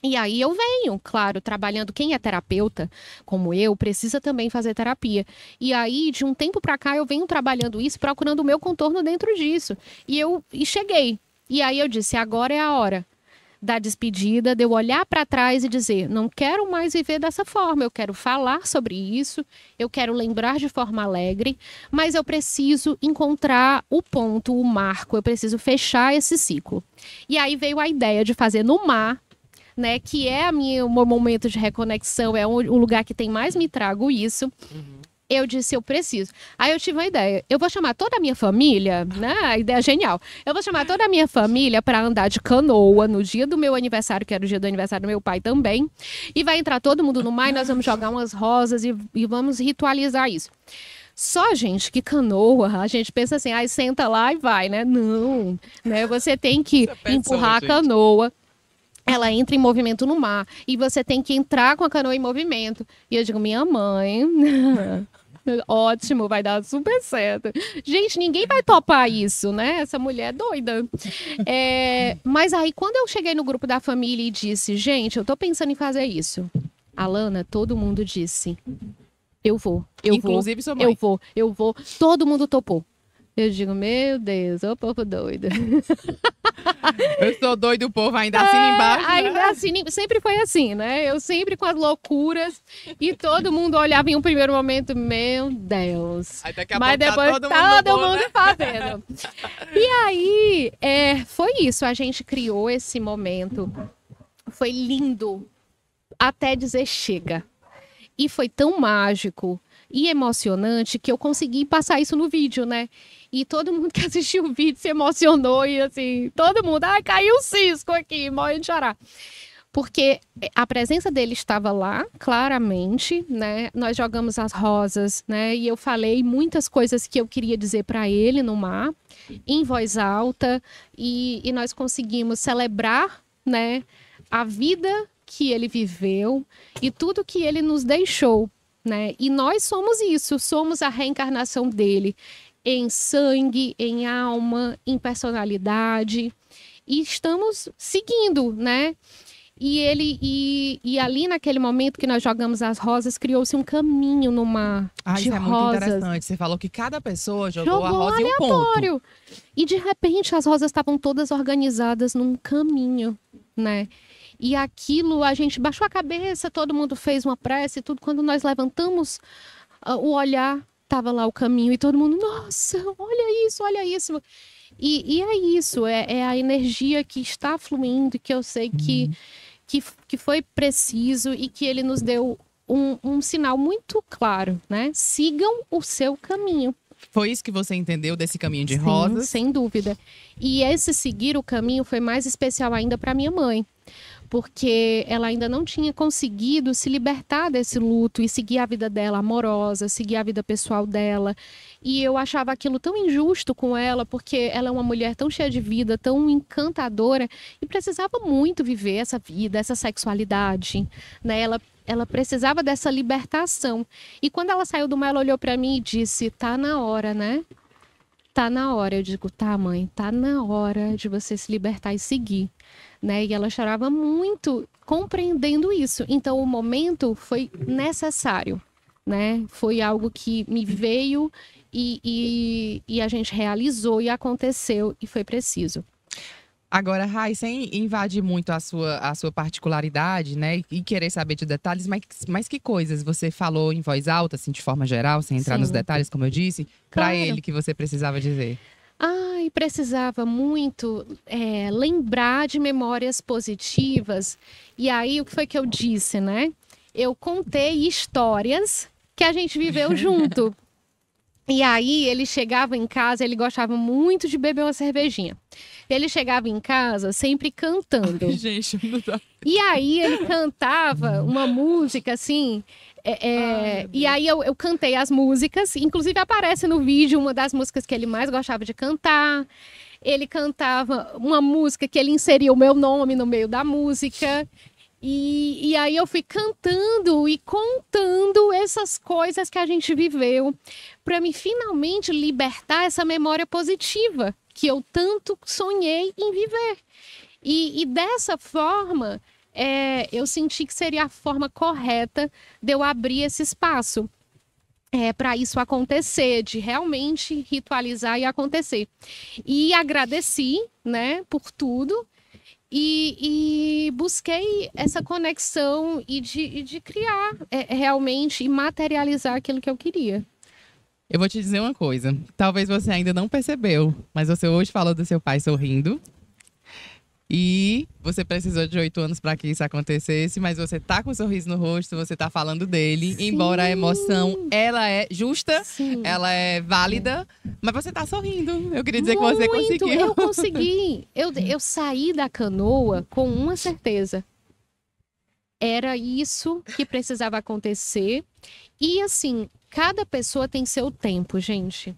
E aí eu venho, claro, trabalhando. Quem é terapeuta, como eu, precisa também fazer terapia. E aí, de um tempo para cá, eu venho trabalhando isso, procurando o meu contorno dentro disso. E eu e cheguei. E aí eu disse: agora é a hora da despedida, de eu olhar para trás e dizer: não quero mais viver dessa forma. Eu quero falar sobre isso, eu quero lembrar de forma alegre, mas eu preciso encontrar o ponto, o marco, eu preciso fechar esse ciclo. E aí veio a ideia de fazer no mar né? Que é minha, o meu momento de reconexão, é o, o lugar que tem mais me trago isso. Uhum. Eu disse, eu preciso. Aí eu tive uma ideia. Eu vou chamar toda a minha família, né? A ideia genial. Eu vou chamar toda a minha família para andar de canoa no dia do meu aniversário, que era o dia do aniversário do meu pai também. E vai entrar todo mundo no mar e nós vamos jogar umas rosas e, e vamos ritualizar isso. Só gente que canoa, a gente pensa assim, aí ah, senta lá e vai, né? Não, né? Você tem que é empurrar a canoa, ela entra em movimento no mar e você tem que entrar com a canoa em movimento. E eu digo, minha mãe. Ótimo, vai dar super certo. Gente, ninguém vai topar isso, né? Essa mulher é doida. É, mas aí, quando eu cheguei no grupo da família e disse, gente, eu tô pensando em fazer isso. Alana, todo mundo disse, eu vou, eu Inclusive vou, sua mãe. eu vou, eu vou. Todo mundo topou. Eu digo, meu Deus, ô povo doido. eu sou doido, o povo ainda assina ah, embaixo. Né? ainda assina, sempre foi assim, né? Eu sempre com as loucuras e todo mundo olhava em um primeiro momento, meu Deus. Aí daqui a Mas pouco tá depois tá todo, mundo, tá todo bom, mundo né? fazendo. e aí, é, foi isso. A gente criou esse momento. Foi lindo até dizer chega. E foi tão mágico e emocionante que eu consegui passar isso no vídeo, né? E todo mundo que assistiu o vídeo se emocionou e assim, todo mundo, ai, ah, caiu o cisco aqui, morre de chorar. Porque eh, a presença dele estava lá, claramente, né? Nós jogamos as rosas, né? E eu falei muitas coisas que eu queria dizer para ele no mar, em voz alta, e, e nós conseguimos celebrar, né? A vida que ele viveu e tudo que ele nos deixou, né? E nós somos isso, somos a reencarnação dele em sangue, em alma, em personalidade. E estamos seguindo, né? E ele e, e, ali naquele momento que nós jogamos as rosas, criou-se um caminho no mar ah, de isso é muito interessante. Você falou que cada pessoa jogou, jogou a rosa aleatório. em um ponto. E de repente as rosas estavam todas organizadas num caminho, né? E aquilo a gente baixou a cabeça, todo mundo fez uma prece, e tudo quando nós levantamos uh, o olhar tava lá o caminho e todo mundo, nossa, olha isso, olha isso. E, e é isso, é, é, a energia que está fluindo que eu sei que, uhum. que, que foi preciso e que ele nos deu um, um sinal muito claro, né? Sigam o seu caminho. Foi isso que você entendeu desse caminho de Sim, rosas? Sem dúvida. E esse seguir o caminho foi mais especial ainda para minha mãe porque ela ainda não tinha conseguido se libertar desse luto e seguir a vida dela amorosa, seguir a vida pessoal dela. E eu achava aquilo tão injusto com ela, porque ela é uma mulher tão cheia de vida, tão encantadora e precisava muito viver essa vida, essa sexualidade, né? Ela ela precisava dessa libertação. E quando ela saiu do mar, ela olhou para mim e disse: "Tá na hora, né?" Tá na hora, eu digo, tá, mãe, tá na hora de você se libertar e seguir né? E ela chorava muito, compreendendo isso. Então o momento foi necessário, né? Foi algo que me veio e, e, e a gente realizou e aconteceu e foi preciso. Agora, sem invadir muito a sua, a sua particularidade, né? E querer saber de detalhes, mas, mas que coisas você falou em voz alta, assim, de forma geral, sem entrar Sim. nos detalhes, como eu disse, claro. para ele que você precisava dizer? Ai, precisava muito é, lembrar de memórias positivas. E aí, o que foi que eu disse, né? Eu contei histórias que a gente viveu junto. E aí ele chegava em casa, ele gostava muito de beber uma cervejinha. Ele chegava em casa sempre cantando. Ai, gente, não dá. E aí ele cantava uma música assim é, é, e aí eu, eu, cantei as músicas, inclusive aparece no vídeo uma das músicas que ele mais gostava de cantar. Ele cantava uma música que ele inseria o meu nome no meio da música. E, e aí eu fui cantando e contando essas coisas que a gente viveu para me finalmente libertar essa memória positiva que eu tanto sonhei em viver. e, e dessa forma é, eu senti que seria a forma correta de eu abrir esse espaço. É, para isso acontecer, de realmente ritualizar e acontecer. E agradeci, né, por tudo. E, e, busquei essa conexão e de, e de criar é, realmente e materializar aquilo que eu queria. Eu vou te dizer uma coisa. Talvez você ainda não percebeu, mas você hoje falou do seu pai sorrindo. E você precisou de oito anos para que isso acontecesse, mas você tá com um sorriso no rosto, você tá falando dele, Sim. embora a emoção ela é justa, Sim. ela é válida, mas você tá sorrindo. Eu queria dizer Muito. que você conseguiu. Eu consegui. Eu, eu saí da canoa com uma certeza. Era isso que precisava acontecer. E assim, cada pessoa tem seu tempo, gente.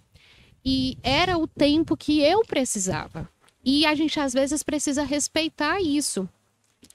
E era o tempo que eu precisava. E a gente às vezes precisa respeitar isso.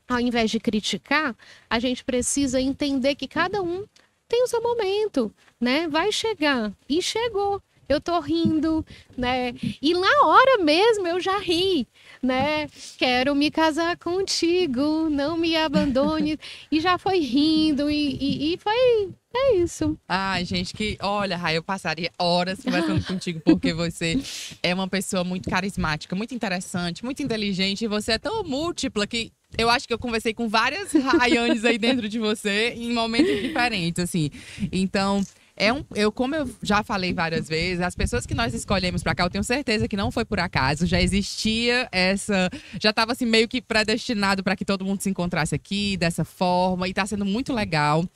Ao invés de criticar, a gente precisa entender que cada um tem o seu momento, né? Vai chegar e chegou eu tô rindo, né? E na hora mesmo eu já ri, né? Quero me casar contigo, não me abandone. e já foi rindo e, e, e foi é isso. Ai, gente, que. Olha, Ray, eu passaria horas conversando contigo, porque você é uma pessoa muito carismática, muito interessante, muito inteligente, e você é tão múltipla que. Eu acho que eu conversei com várias Raianes aí dentro de você em momentos diferentes, assim. Então, é um, eu, como eu já falei várias vezes, as pessoas que nós escolhemos para cá, eu tenho certeza que não foi por acaso. Já existia essa. Já estava assim, meio que predestinado para que todo mundo se encontrasse aqui dessa forma. E está sendo muito legal.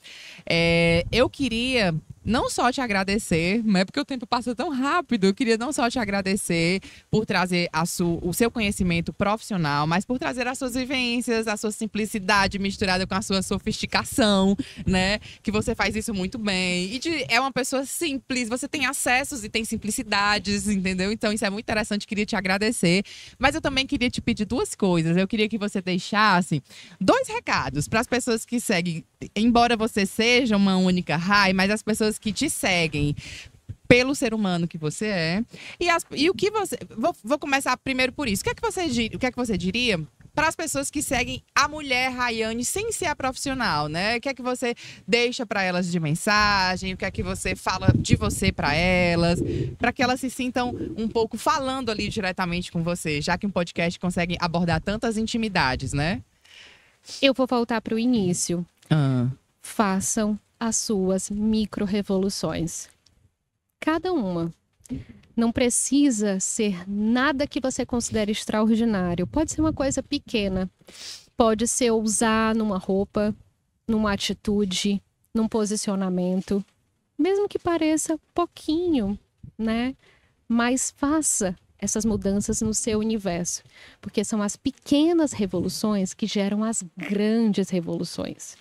É, eu queria não só te agradecer, mas né, porque o tempo passa tão rápido, eu queria não só te agradecer por trazer su, o seu conhecimento profissional, mas por trazer as suas vivências, a sua simplicidade misturada com a sua sofisticação, né? Que você faz isso muito bem. E de, é uma pessoa simples, você tem acessos e tem simplicidades, entendeu? Então isso é muito interessante, queria te agradecer. Mas eu também queria te pedir duas coisas. Eu queria que você deixasse dois recados para as pessoas que seguem embora você seja uma única raia, mas as pessoas que te seguem pelo ser humano que você é e, as, e o que você vou, vou, começar primeiro por isso. O que é que você o que é que você diria para as pessoas que seguem a mulher Rayane sem ser a profissional, né? O que é que você deixa para elas de mensagem? O que é que você fala de você para elas? Para que elas se sintam um pouco falando ali diretamente com você, já que um podcast consegue abordar tantas intimidades, né? Eu vou voltar para o início. Ah. Façam as suas micro-revoluções. Cada uma. Não precisa ser nada que você considere extraordinário. Pode ser uma coisa pequena. Pode ser usar numa roupa, numa atitude, num posicionamento. Mesmo que pareça pouquinho, né? Mas faça essas mudanças no seu universo, porque são as pequenas revoluções que geram as grandes revoluções.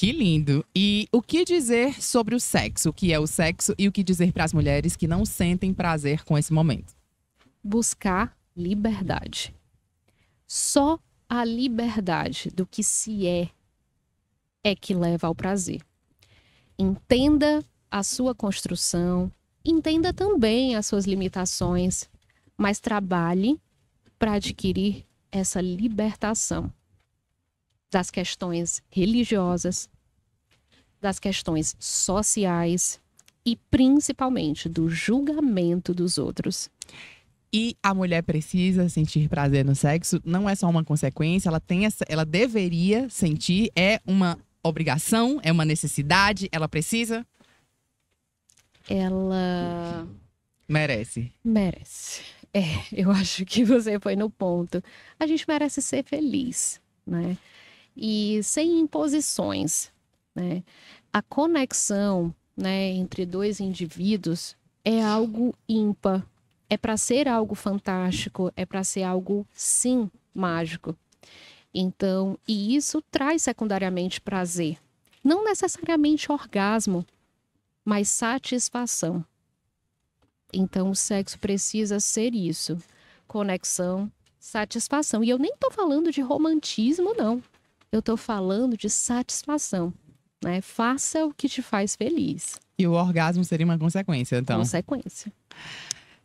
Que lindo. E o que dizer sobre o sexo, o que é o sexo e o que dizer para as mulheres que não sentem prazer com esse momento? Buscar liberdade. Só a liberdade do que se é é que leva ao prazer. Entenda a sua construção, entenda também as suas limitações, mas trabalhe para adquirir essa libertação das questões religiosas, das questões sociais e principalmente do julgamento dos outros. E a mulher precisa sentir prazer no sexo, não é só uma consequência, ela tem essa, ela deveria sentir, é uma obrigação, é uma necessidade, ela precisa? Ela merece. Merece. É, eu acho que você foi no ponto. A gente merece ser feliz, né? e sem imposições. Né? A conexão né, entre dois indivíduos é algo ímpar. É para ser algo fantástico, é para ser algo, sim, mágico. Então, e isso traz secundariamente prazer. Não necessariamente orgasmo, mas satisfação. Então, o sexo precisa ser isso: conexão, satisfação. E eu nem estou falando de romantismo, não eu estou falando de satisfação. Né? Faça o que te faz feliz. E o orgasmo seria uma consequência, então. Consequência.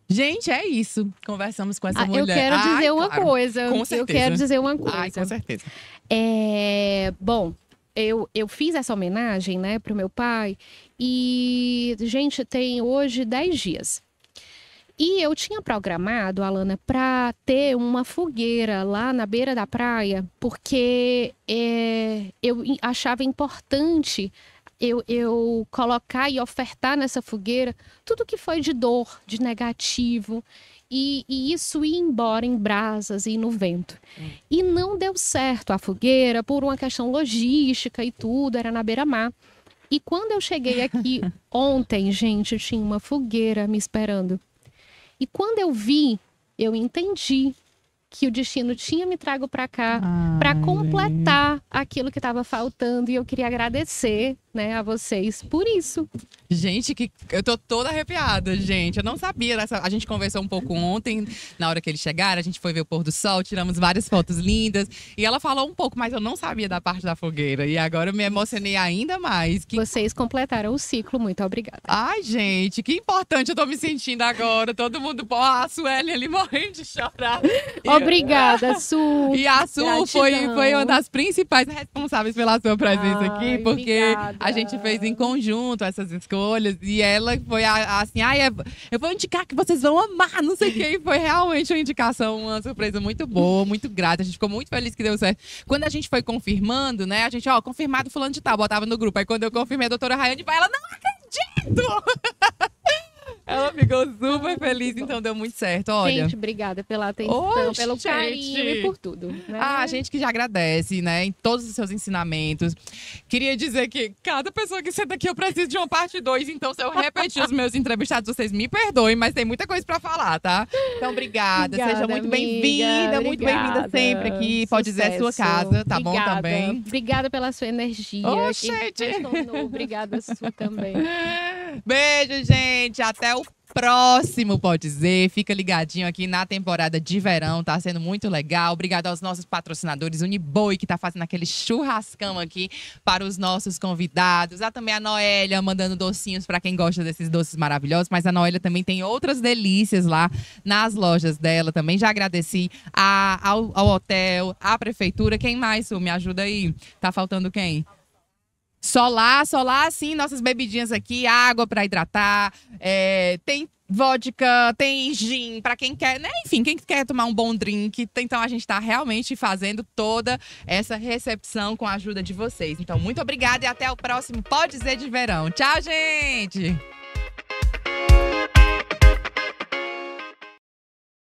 Gente, é isso. Conversamos com essa ah, mulher. Eu quero dizer Ai, uma claro. coisa. Com certeza. Eu quero dizer uma coisa. Ai, com certeza. É, bom, eu, eu fiz essa homenagem, né, para o meu pai. E, gente, tem hoje 10 dias. E eu tinha programado, Alana, para ter uma fogueira lá na beira da praia, porque é, eu achava importante eu, eu, colocar e ofertar nessa fogueira tudo que foi de dor, de negativo. E, e isso ia embora em brasas e no vento. E não deu certo a fogueira por uma questão logística e tudo, era na beira-mar. E quando eu cheguei aqui ontem, gente, tinha uma fogueira me esperando. E quando eu vi, eu entendi que o destino tinha me trago para cá para completar aquilo que estava faltando e eu queria agradecer né, a vocês por isso. Gente, que eu tô toda arrepiada, gente. Eu não sabia. Dessa... A gente conversou um pouco ontem, na hora que eles chegaram, a gente foi ver o pôr do sol, tiramos várias fotos lindas. E ela falou um pouco, mas eu não sabia da parte da fogueira. E agora eu me emocionei ainda mais. Que... Vocês completaram o ciclo, muito obrigada. Ai, gente, que importante eu tô me sentindo agora. Todo mundo, pô, a Sueli ali morrendo de chorar. Obrigada, Su. E a Su foi, foi uma das principais responsáveis pela sua presença Ai, aqui, porque obrigada a gente fez em conjunto essas escolhas. E ela foi a, a, assim, ah, é, eu vou indicar que vocês vão amar, não sei o que. E foi realmente uma indicação, uma surpresa muito boa, muito grata. A gente ficou muito feliz que deu certo. Quando a gente foi confirmando, né? A gente, ó, confirmado fulano de tal, botava no grupo. Aí quando eu confirmei a doutora Rayane, vai ela, não acredito! Ela ficou super feliz, então deu muito certo. Olha. Gente, obrigada pela atenção, Oxe, pelo carinho gente. e por tudo. Né? Ah, a gente que já agradece, né? Em todos os seus ensinamentos. Queria dizer que cada pessoa que senta aqui, eu preciso de uma parte 2. Então, se eu repetir os meus entrevistados, vocês me perdoem, mas tem muita coisa pra falar, tá? Então, obrigada. obrigada Seja muito bem-vinda, muito bem-vinda sempre aqui. Pode Sucesso. dizer a sua casa, tá obrigada. bom também? Obrigada pela sua energia. Oxente! Obrigada a sua também. Beijo, gente. Até o próximo, pode dizer. Fica ligadinho aqui na temporada de verão, tá sendo muito legal. Obrigado aos nossos patrocinadores, Uniboi, que tá fazendo aquele churrascão aqui para os nossos convidados. Há também a Noélia mandando docinhos para quem gosta desses doces maravilhosos, mas a Noélia também tem outras delícias lá nas lojas dela. Também já agradeci a, ao, ao hotel, à prefeitura. Quem mais, Su? Me ajuda aí. Tá faltando quem? Só lá, só lá, sim, nossas bebidinhas aqui, água para hidratar, é, tem vodka, tem gin, para quem quer, né? Enfim, quem quer tomar um bom drink. Então a gente está realmente fazendo toda essa recepção com a ajuda de vocês. Então, muito obrigada e até o próximo Pode Dizer de Verão. Tchau, gente!